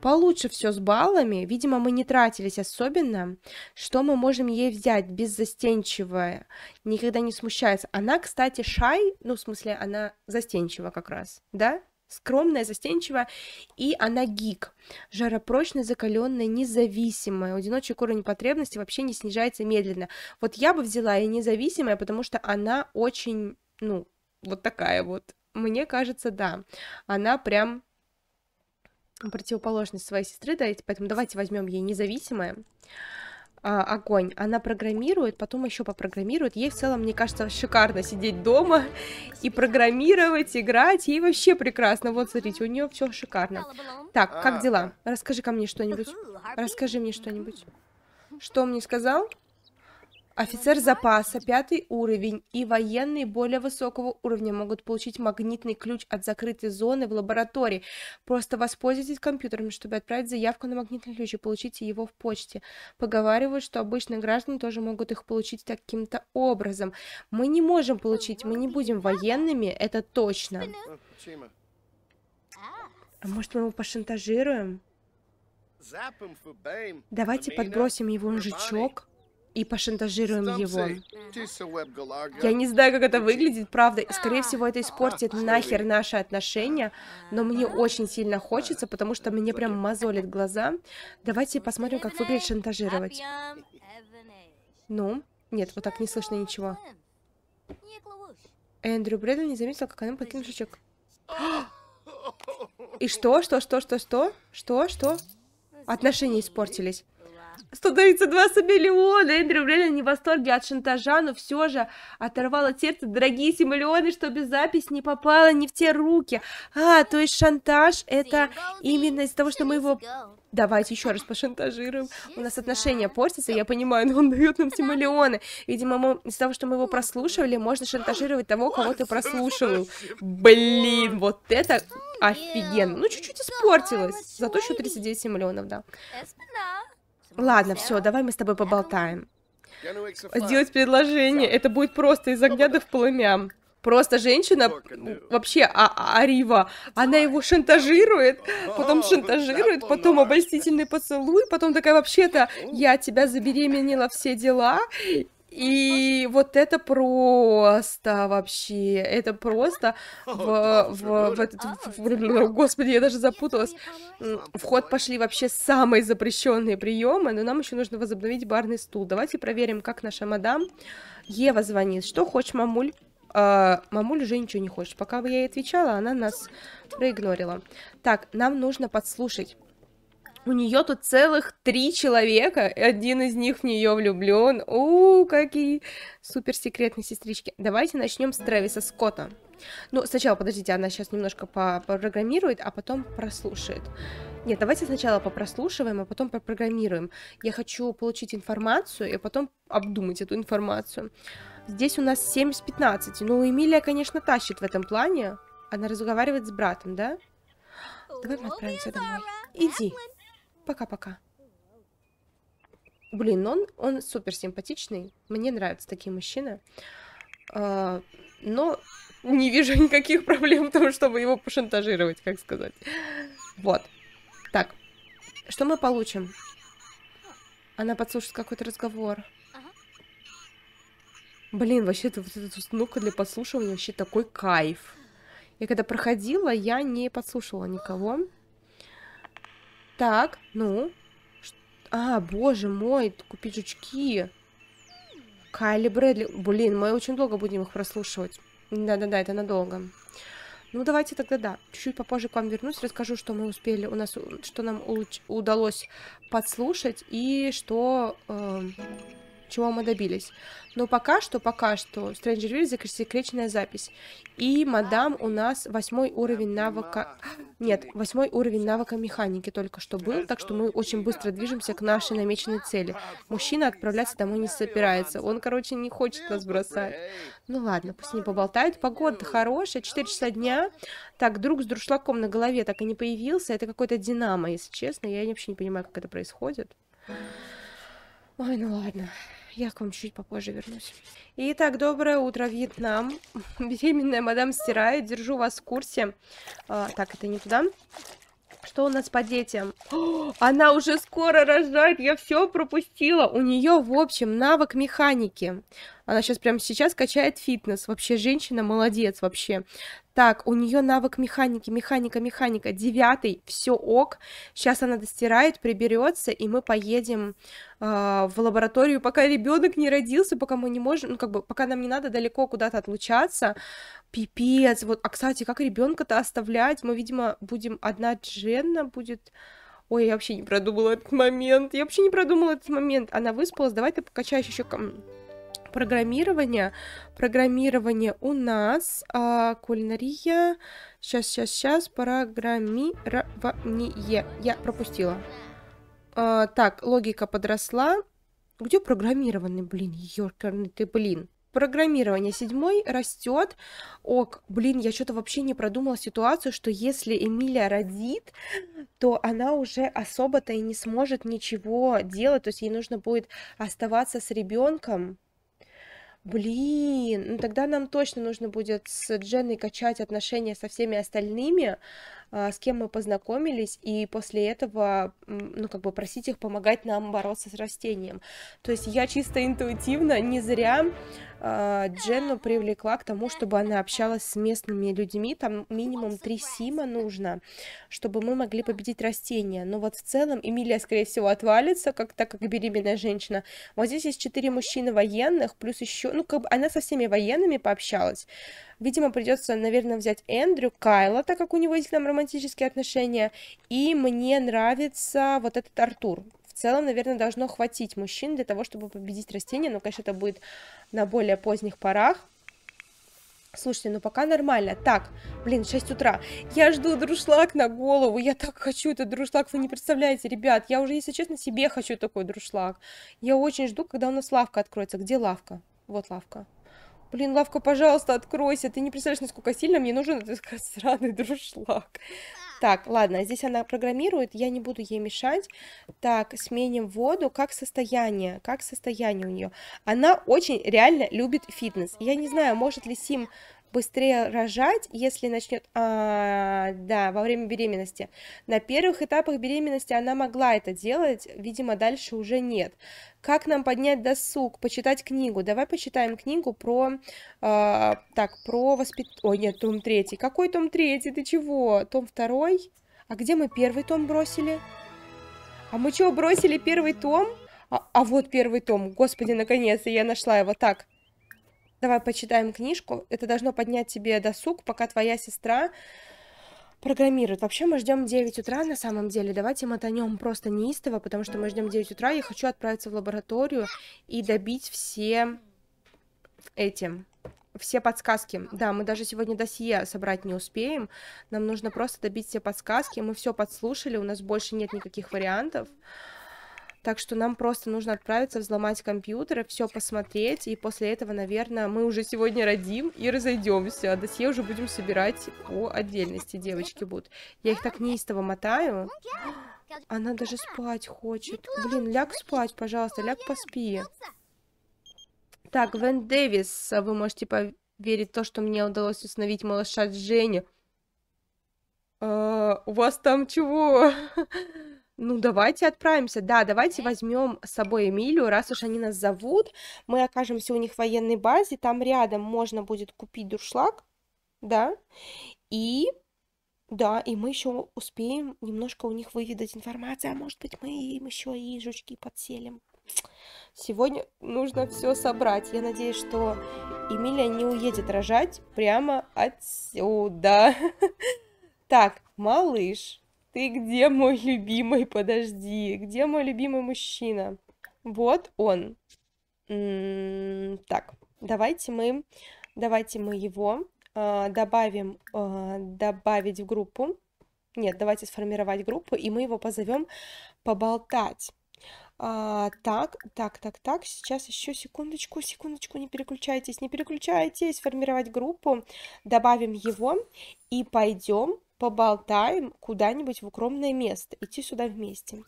получше все с баллами. Видимо, мы не тратились особенно. Что мы можем ей взять беззастенчивая? Никогда не смущается. Она, кстати, шай, ну, в смысле, она застенчива как раз, да? скромная, застенчивая, и она гик, жаропрочная, закаленная, независимая. У одиночек уровень потребности вообще не снижается медленно. Вот я бы взяла и независимая, потому что она очень, ну, вот такая вот. Мне кажется, да. Она прям противоположность своей сестры, да, поэтому давайте возьмем ей независимая а, огонь. Она программирует, потом еще попрограммирует. Ей в целом, мне кажется, шикарно сидеть дома и программировать, играть. Ей вообще прекрасно. Вот, смотрите, у нее все шикарно. Так, как а, дела? Расскажи ко мне что-нибудь. Расскажи мне что-нибудь. Что он мне сказал? Офицер запаса, пятый уровень и военные более высокого уровня могут получить магнитный ключ от закрытой зоны в лаборатории. Просто воспользуйтесь компьютером, чтобы отправить заявку на магнитный ключ и получите его в почте. Поговаривают, что обычные граждане тоже могут их получить таким-то образом. Мы не можем получить, мы не будем военными, это точно. А может мы его пошантажируем? Давайте подбросим его жучок и пошантажируем его. Я не знаю, как это выглядит, правда. Скорее всего, это испортит нахер наши отношения, но мне очень сильно хочется, потому что мне прям мозолит глаза. Давайте посмотрим, как выглядит шантажировать. Ну, нет, вот так не слышно ничего. Эндрю Брэдли не заметил, как она покинул шучок. И что, что, что, что, что? Что, что? Ну, отношения испортились. 132 миллиона! Эндрю реально не в восторге от шантажа, но все же оторвало сердце. Дорогие миллионы, чтобы запись не попала не в те руки. А, то есть шантаж это именно из-за того, что мы его... Давайте еще раз пошантажируем. У нас отношения портятся, я понимаю, но он дает нам все миллионы. Видимо, мы... из-за того, что мы его прослушивали, можно шантажировать того, кого ты прослушивал. Блин, вот это офигенно. Ну, чуть-чуть испортилось. Зато еще 39 миллионов, да. Ладно, все, давай мы с тобой поболтаем. Сделать предложение. Это будет просто из огня до в полымям. Просто женщина, вообще а, а Арива, она его шантажирует, потом шантажирует, потом обольстительный поцелуй, потом такая, вообще-то, я тебя забеременела, все дела, и вот это просто вообще, это просто в, этот, а, господи, я даже запуталась. В ход пошли вообще самые запрещенные приемы, но нам еще нужно возобновить барный стул. Давайте проверим, как наша мадам. Ева звонит. Что хочешь, мамуль? А, мамуль уже ничего не хочет. Пока я ей отвечала, она нас проигнорила. Так, нам нужно подслушать. У нее тут целых три человека, один из них в нее влюблен. У, какие суперсекретные сестрички. Давайте начнем с Трэвиса Скотта. Ну, сначала, подождите, она сейчас немножко попрограммирует, а потом прослушает. Нет, давайте сначала попрослушиваем, а потом попрограммируем. Я хочу получить информацию, и потом обдумать эту информацию. Здесь у нас 7 из 15. Ну, Эмилия, конечно, тащит в этом плане. Она разговаривает с братом, да? Давай мы отправимся домой. Иди. Пока-пока. Блин, ну он, он супер симпатичный. Мне нравятся такие мужчины. А, но не вижу никаких проблем в том, чтобы его пошантажировать, как сказать. Вот. Так. Что мы получим? Она подслушает какой-то разговор. Блин, вообще это вот эта установка для подслушивания вообще такой кайф. Я когда проходила, я не подслушивала никого. Так, ну. А, боже мой, купить жучки. Кайли Брэдли. Блин, мы очень долго будем их прослушивать. Да-да-да, это надолго. Ну, давайте тогда, да, чуть-чуть попозже к вам вернусь, расскажу, что мы успели, у нас, что нам удалось подслушать и что... Э чего мы добились. Но пока что, пока что Stranger View засекреченная запись. И мадам у нас восьмой уровень навыка... Нет, восьмой уровень навыка механики только что был, так что мы очень быстро движемся к нашей намеченной цели. Мужчина отправляться домой не собирается. Он, короче, не хочет нас бросать. Ну ладно, пусть не поболтают. Погода хорошая, 4 часа дня. Так, друг с друшлаком на голове так и не появился. Это какой-то динамо, если честно. Я вообще не понимаю, как это происходит. Ой, ну ладно. Я к вам чуть попозже вернусь. Итак, доброе утро, Вьетнам. Беременная мадам стирает. Держу вас в курсе. А, так, это не туда. Что у нас по детям? О, она уже скоро рожает, я все пропустила. У нее, в общем, навык механики. Она сейчас прямо сейчас качает фитнес. Вообще, женщина молодец вообще. Так, у нее навык механики, механика, механика. Девятый, все ок. Сейчас она достирает, приберется, и мы поедем э, в лабораторию, пока ребенок не родился, пока мы не можем, ну как бы, пока нам не надо далеко куда-то отлучаться. Пипец. Вот, а кстати, как ребенка-то оставлять? Мы, видимо, будем одна Дженна будет. Ой, я вообще не продумала этот момент. Я вообще не продумала этот момент. Она выспалась. Давай ты покачаешь еще программирования. Программирование у нас а, кулинария. Сейчас, сейчас, сейчас. Программирование. Я пропустила. А, так, логика подросла. Где программированный, блин, ёркарный ты, блин. Программирование седьмой растет. Ок, блин, я что-то вообще не продумала ситуацию, что если Эмилия родит, то она уже особо-то и не сможет ничего делать. То есть ей нужно будет оставаться с ребенком Блин, ну тогда нам точно нужно будет с Дженной качать отношения со всеми остальными, а, с кем мы познакомились, и после этого, ну, как бы просить их помогать нам бороться с растением. То есть я чисто интуитивно, не зря а, Дженну привлекла к тому, чтобы она общалась с местными людьми. Там минимум три сима нужно, чтобы мы могли победить растения. Но вот в целом Эмилия, скорее всего, отвалится, как, так как беременная женщина. Вот здесь есть четыре мужчины военных, плюс еще... Ну, как бы она со всеми военными пообщалась. Видимо, придется, наверное, взять Эндрю, Кайла, так как у него есть к нам романтические отношения. И мне нравится вот этот Артур. В целом, наверное, должно хватить мужчин для того, чтобы победить растение, но, конечно, это будет на более поздних порах. Слушайте, ну пока нормально. Так, блин, 6 утра. Я жду друшлаг на голову. Я так хочу этот друшлаг. Вы не представляете, ребят. Я уже, если честно, себе хочу такой друшлаг. Я очень жду, когда у нас лавка откроется. Где лавка? Вот лавка. Блин, Лавка, пожалуйста, откройся. Ты не представляешь, насколько сильно мне нужен этот сраный друшлаг. Так, ладно, здесь она программирует, я не буду ей мешать. Так, сменим воду. Как состояние? Как состояние у нее? Она очень реально любит фитнес. Я не знаю, может ли Сим быстрее рожать, если начнет, а, да, во время беременности. На первых этапах беременности она могла это делать, видимо, дальше уже нет. Как нам поднять досуг, почитать книгу? Давай почитаем книгу про, а, так, про воспит... Ой, нет, том третий. Какой том третий? Ты чего? Том второй? А где мы первый том бросили? А мы чего бросили первый том? А, а вот первый том. Господи, наконец-то я нашла его. Так, давай почитаем книжку, это должно поднять тебе досуг, пока твоя сестра программирует. Вообще мы ждем 9 утра на самом деле. Давайте мотанем просто неистово, потому что мы ждем 9 утра. Я хочу отправиться в лабораторию и добить все эти все подсказки. Да, мы даже сегодня досье собрать не успеем. Нам нужно просто добить все подсказки. Мы все подслушали, у нас больше нет никаких вариантов. Так что нам просто нужно отправиться, взломать компьютеры, все посмотреть, и после этого, наверное, мы уже сегодня родим и разойдемся. А досье уже будем собирать по отдельности, девочки будут. Я их так неистово мотаю. Она даже спать хочет. Блин, ляг спать, пожалуйста, ляг поспи. Так, Вен Дэвис, а вы можете поверить в то, что мне удалось установить малыша Дженни. А, у вас там чего? Ну, давайте отправимся. Да, давайте возьмем с собой Эмилию, раз уж они нас зовут. Мы окажемся у них в военной базе. Там рядом можно будет купить дуршлаг. Да. И да, и мы еще успеем немножко у них выведать информацию, а может быть мы им еще и жучки подселим. Сегодня нужно все собрать. Я надеюсь, что Эмилия не уедет рожать прямо отсюда. Так, малыш, ты где мой любимый, подожди, где мой любимый мужчина? Вот он. так, давайте мы, давайте мы его э, добавим, э, добавить в группу. Нет, давайте сформировать группу, и мы его позовем поболтать. А, так, так, так, так, сейчас еще секундочку, секундочку, не переключайтесь, не переключайтесь, формировать группу, добавим его и пойдем поболтаем куда-нибудь в укромное место. Идти сюда вместе.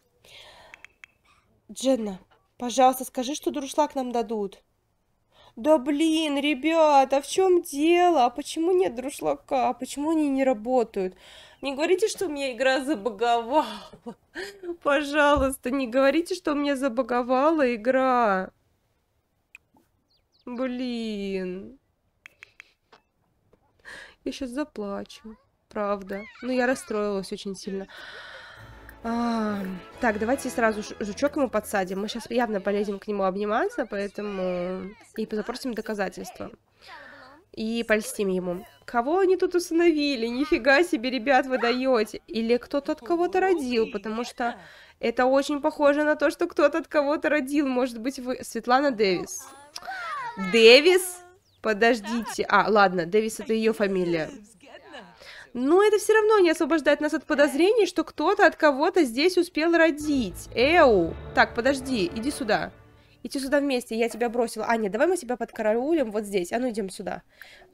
Дженна, пожалуйста, скажи, что дуршлаг нам дадут. Да блин, ребята, в чем дело? А почему нет А Почему они не работают? Не говорите, что у меня игра забаговала. Пожалуйста, не говорите, что у меня забаговала игра. Блин. Я сейчас заплачу правда. Ну, я расстроилась очень сильно. А, так, давайте сразу жучок ему подсадим. Мы сейчас явно полезем к нему обниматься, поэтому... И запросим доказательства. И польстим ему. Кого они тут установили? Нифига себе, ребят, вы даете. Или кто-то от кого-то родил, потому что... Это очень похоже на то, что кто-то от кого-то родил. Может быть, вы... Светлана Дэвис. Дэвис? Подождите. А, ладно, Дэвис это ее фамилия. Но это все равно не освобождает нас от подозрений, что кто-то от кого-то здесь успел родить. Эу! Так, подожди, иди сюда. Иди сюда вместе, я тебя бросила. Аня, давай мы тебя подкараулим вот здесь. А ну, идем сюда.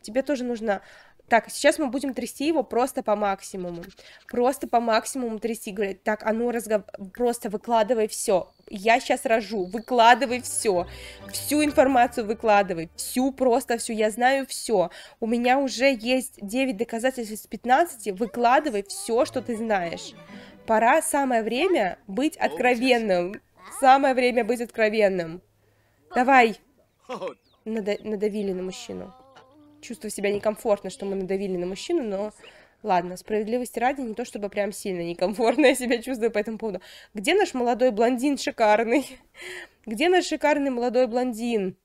Тебе тоже нужно... Так, сейчас мы будем трясти его просто по максимуму. Просто по максимуму трясти. Говорит, так, а ну разгов... просто выкладывай все. Я сейчас рожу, выкладывай все. Всю информацию выкладывай. Всю, просто всю. Я знаю все. У меня уже есть 9 доказательств из 15. Выкладывай все, что ты знаешь. Пора, самое время быть откровенным. Самое время быть откровенным. Давай. Надо... Надавили на мужчину чувствую себя некомфортно, что мы надавили на мужчину, но ладно, справедливости ради, не то чтобы прям сильно некомфортно я себя чувствую по этому поводу. Где наш молодой блондин шикарный? Где наш шикарный молодой блондин?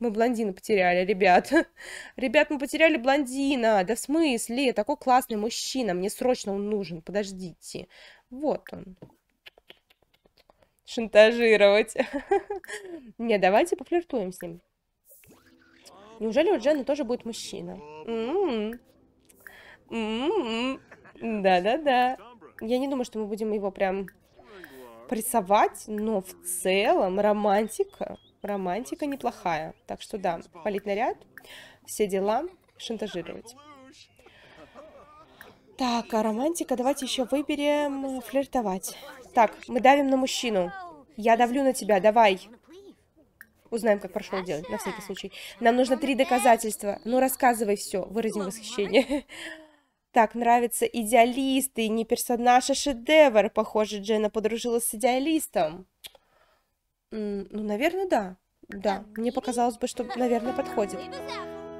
Мы блондина потеряли, ребят. Ребят, мы потеряли блондина. Да в смысле? Такой классный мужчина. Мне срочно он нужен. Подождите. Вот он. Шантажировать. Не, давайте пофлиртуем с ним. Неужели у Джены тоже будет мужчина? М-м-м. Да-да-да. Я не думаю, что мы будем его прям прессовать, но в целом романтика, романтика неплохая. Так что да, палить наряд, все дела, шантажировать. Так, а романтика, давайте еще выберем э, флиртовать. Так, мы давим на мужчину. Я давлю на тебя, давай. Узнаем, как прошел день, на всякий случай. Нам нужно три доказательства. Ну, рассказывай все, выразим восхищение. Так, нравится идеалисты, не персонаж, а шедевр. Похоже, Дженна подружилась с идеалистом. Ну, наверное, да. Да, мне показалось бы, что, наверное, подходит.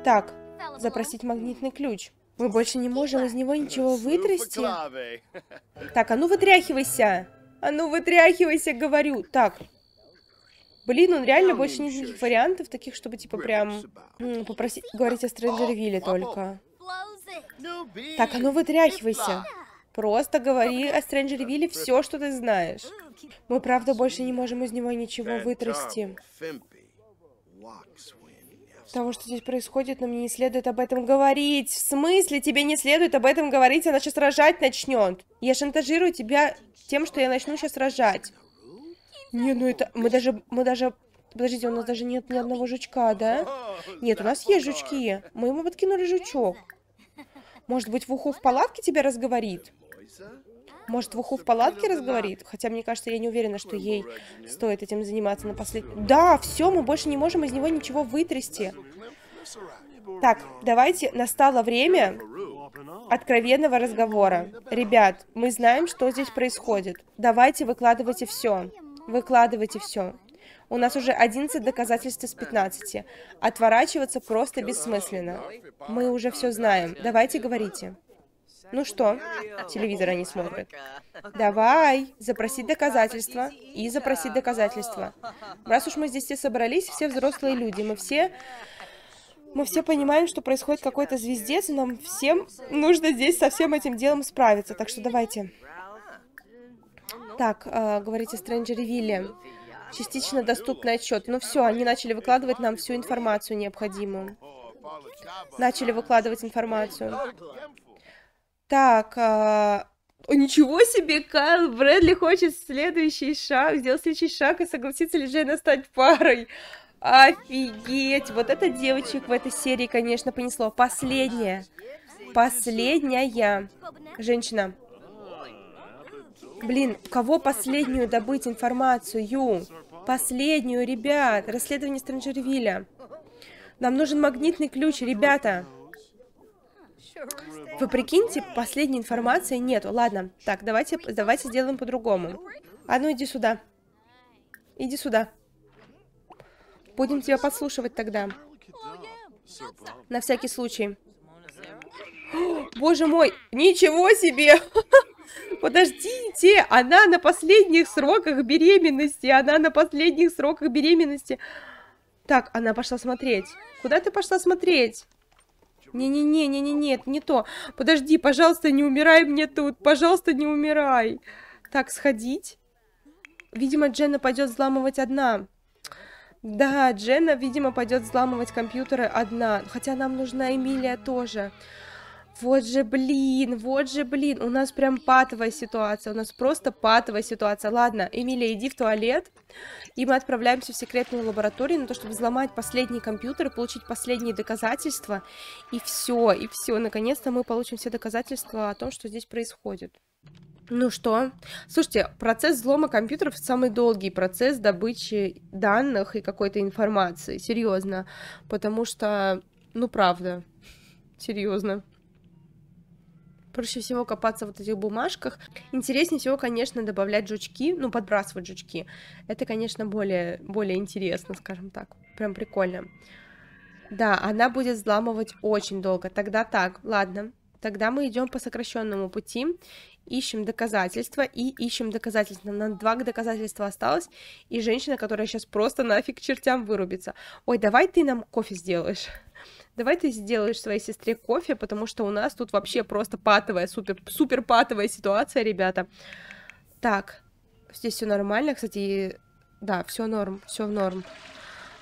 Так, запросить магнитный ключ. Мы больше не можем из него ничего вытрясти. Так, а ну вытряхивайся! А ну вытряхивайся, говорю! Так, Блин, он реально больше никаких вариантов таких, чтобы, типа, прям попросить говорить о Стрэнджервилле только. Так, а ну вытряхивайся. Просто говори о Стрэнджервилле все, что ты знаешь. Mm, Мы, правда, больше не можем из него ничего вытрясти. Того, что здесь происходит, но мне не следует об этом говорить. В смысле тебе не следует об этом говорить? Она сейчас рожать начнет. Я шантажирую тебя тем, что я начну сейчас рожать. Не, ну это... Мы даже... Мы даже... Подождите, у нас даже нет ни одного жучка, да? Нет, у нас есть жучки. Мы ему подкинули жучок. Может быть, в уху в палатке тебя разговорит? Может, в уху в палатке разговорит? Хотя, мне кажется, я не уверена, что ей стоит этим заниматься на последнем... Да, все, мы больше не можем из него ничего вытрясти. Так, давайте, настало время откровенного разговора. Ребят, мы знаем, что здесь происходит. Давайте выкладывайте все. Выкладывайте все. У нас уже 11 доказательств из 15. Отворачиваться просто бессмысленно. Мы уже все знаем. Давайте говорите. Ну что? Телевизора не смотрят. Давай, запросить доказательства. И запросить доказательства. Раз уж мы здесь все собрались, все взрослые люди, мы все... Мы все понимаем, что происходит какой-то звездец, и нам всем нужно здесь со всем этим делом справиться. Так что давайте. Ну. Так, э, говорите, вилли Частично доступный отчет. Ну все, они начали выкладывать нам всю информацию необходимую. Начали выкладывать информацию. Так, э, о, ничего себе, Кайл Брэдли хочет следующий шаг, сделать следующий шаг и согласится ли Джейна стать парой. Офигеть, вот это девочек в этой серии, конечно, понесло. Последняя, последняя женщина. Блин, у кого последнюю добыть информацию? Последнюю, ребят. Расследование Стрэнджервилля. Нам нужен магнитный ключ, ребята. Вы прикиньте, последней информации нету. Ладно, так, давайте, давайте сделаем по-другому. А ну иди сюда. Иди сюда. Будем тебя подслушивать тогда. На всякий случай. О, боже мой, ничего себе! подождите, она на последних сроках беременности, она на последних сроках беременности. Так, она пошла смотреть. Куда ты пошла смотреть? Не-не-не, не-не-не, это не то. Подожди, пожалуйста, не умирай мне тут. Пожалуйста, не умирай. Так, сходить. Видимо, Дженна пойдет взламывать одна. Да, Дженна, видимо, пойдет взламывать компьютеры одна. Хотя нам нужна Эмилия тоже. Вот же, блин, вот же, блин. У нас прям патовая ситуация. У нас просто патовая ситуация. Ладно, Эмилия, иди в туалет. И мы отправляемся в секретную лабораторию на то, чтобы взломать последний компьютер, получить последние доказательства. И все, и все. Наконец-то мы получим все доказательства о том, что здесь происходит. Ну что? Слушайте, процесс взлома компьютеров самый долгий процесс добычи данных и какой-то информации, серьезно, потому что, ну правда, серьезно проще всего копаться в вот этих бумажках. Интереснее всего, конечно, добавлять жучки, ну, подбрасывать жучки. Это, конечно, более, более интересно, скажем так. Прям прикольно. Да, она будет взламывать очень долго. Тогда так, ладно. Тогда мы идем по сокращенному пути, ищем доказательства и ищем доказательства. Нам два доказательства осталось, и женщина, которая сейчас просто нафиг чертям вырубится. Ой, давай ты нам кофе сделаешь давай ты сделаешь своей сестре кофе, потому что у нас тут вообще просто патовая, супер, супер патовая ситуация, ребята. Так, здесь все нормально, кстати, да, все норм, все в норм.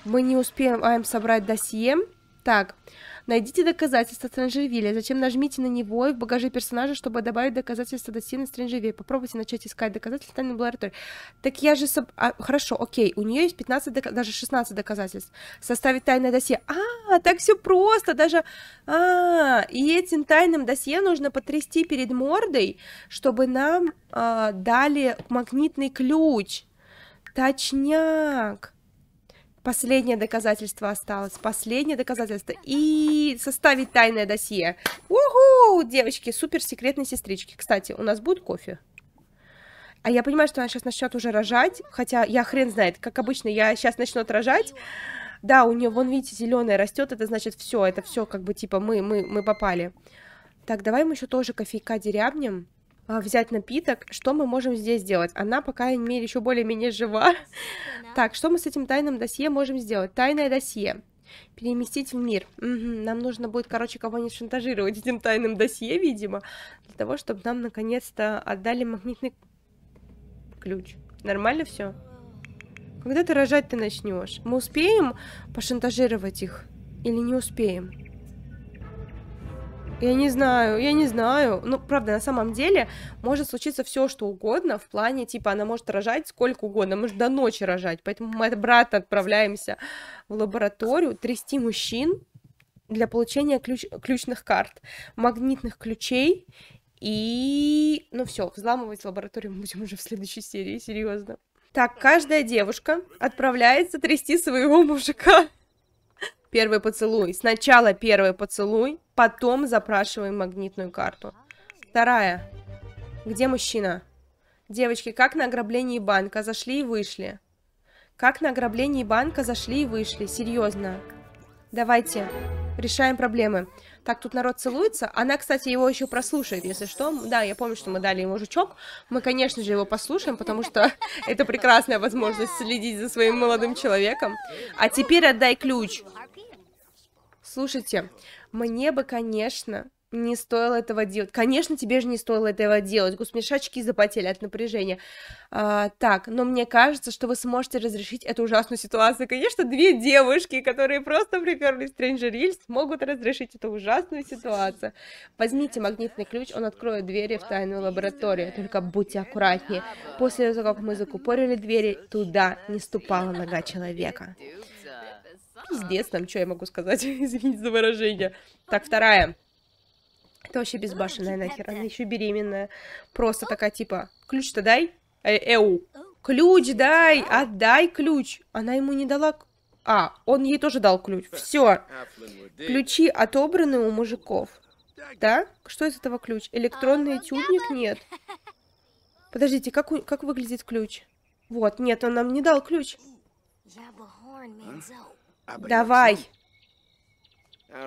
Мы не успеваем а, собрать досье. Так, Найдите доказательства Стрэнджервилля, затем нажмите на него и в багаже персонажа, чтобы добавить доказательства до Дастина Стрэнджервилля. Попробуйте начать искать доказательства тайной лаборатории. Так я же... Соб... А, хорошо, окей, у нее есть 15, док... даже 16 доказательств. Составить тайное досье. А, так все просто, даже... А, и этим тайным досье нужно потрясти перед мордой, чтобы нам а, дали магнитный ключ. Точняк. Последнее доказательство осталось. Последнее доказательство. И составить тайное досье. Уху! Девочки, супер секретные сестрички. Кстати, у нас будет кофе? А я понимаю, что она сейчас начнет уже рожать. Хотя я хрен знает, как обычно, я сейчас начнет рожать. Да, у нее, вон, видите, зеленое растет. Это значит все. Это все как бы типа мы, мы, мы попали. Так, давай мы еще тоже кофейка дерябнем. А, взять напиток. Что мы можем здесь сделать? Она, по крайней мере, еще более-менее жива. Так, что мы с этим тайным досье можем сделать? Тайное досье. Переместить в мир. Нам нужно будет, короче, кого-нибудь шантажировать этим тайным досье, видимо, для того, чтобы нам наконец-то отдали магнитный ключ. Нормально все? Когда ты рожать ты начнешь? Мы успеем пошантажировать их или не успеем? Я не знаю, я не знаю. Ну, правда, на самом деле может случиться все, что угодно в плане, типа, она может рожать сколько угодно, может до ночи рожать. Поэтому мы от брата отправляемся в лабораторию трясти мужчин для получения ключ... ключных карт, магнитных ключей и... Ну все, взламывать лабораторию мы будем уже в следующей серии, серьезно. Так, каждая девушка отправляется трясти своего мужика Первый поцелуй. Сначала первый поцелуй, потом запрашиваем магнитную карту. Вторая. Где мужчина? Девочки, как на ограблении банка зашли и вышли. Как на ограблении банка зашли и вышли. Серьезно. Давайте. Решаем проблемы. Так, тут народ целуется. Она, кстати, его еще прослушает, если что. Да, я помню, что мы дали ему жучок. Мы, конечно же, его послушаем, потому что это прекрасная возможность следить за своим молодым человеком. А теперь отдай ключ. Слушайте, мне бы, конечно, не стоило этого делать. Конечно, тебе же не стоило этого делать. Гусмешачки запотели от напряжения. А, так, но мне кажется, что вы сможете разрешить эту ужасную ситуацию. Конечно, две девушки, которые просто приперлись в Stranger Hills, смогут разрешить эту ужасную ситуацию. Возьмите магнитный ключ, он откроет двери в тайную лабораторию. Только будьте аккуратнее. После того, как мы закупорили двери, туда не ступала нога человека. Пиздец там, что я могу сказать, извините за выражение. Так, вторая. Ты вообще безбашенная нахер. Она еще беременная. Просто такая типа, ключ-то дай. Э Эу. Ключ дай, отдай ключ. Она ему не дала... А, он ей тоже дал ключ. Все. Ключи отобраны у мужиков. Да? Что из этого ключ? Электронный а, тюбник? Нет. Подождите, как, у... как выглядит ключ? Вот, нет, он нам не дал ключ. Давай.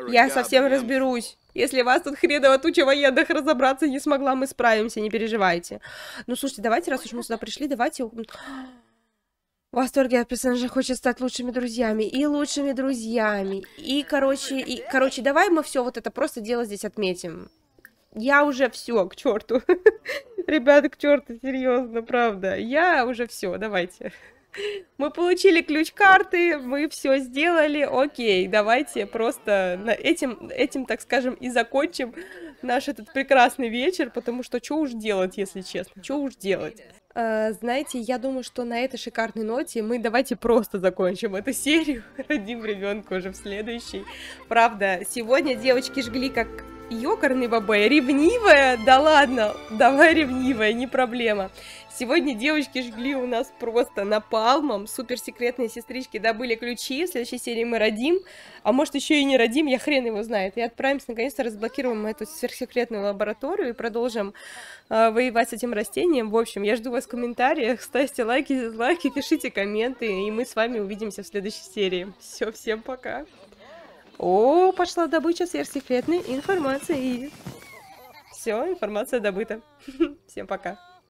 Я совсем разберусь. Если вас тут хреново туча военных разобраться не смогла, мы справимся, не переживайте. Ну, слушайте, давайте, раз уж мы сюда пришли, давайте... В восторге от персонажа хочет стать лучшими друзьями и лучшими друзьями. И, короче, и, короче, давай мы все вот это просто дело здесь отметим. Я уже все, к черту. Ребята, к черту, серьезно, правда. Я уже все, давайте. Мы получили ключ карты, мы все сделали, окей, давайте просто на этим, этим, так скажем, и закончим наш этот прекрасный вечер, потому что что уж делать, если честно, что уж делать. А, знаете, я думаю, что на этой шикарной ноте мы давайте просто закончим эту серию, родим ребенка уже в следующей. Правда, сегодня девочки жгли как ёкарный бабай, ревнивая, да ладно, давай ревнивая, не проблема. Сегодня девочки жгли у нас просто напалмом. Суперсекретные сестрички добыли ключи. В следующей серии мы родим. А может, еще и не родим, я хрен его знает. И отправимся, наконец-то, разблокируем эту сверхсекретную лабораторию и продолжим э, воевать с этим растением. В общем, я жду вас в комментариях. Ставьте лайки, лайки, пишите комменты. И мы с вами увидимся в следующей серии. Все, всем пока. О, пошла добыча сверхсекретной информации. Все, информация добыта. Всем пока.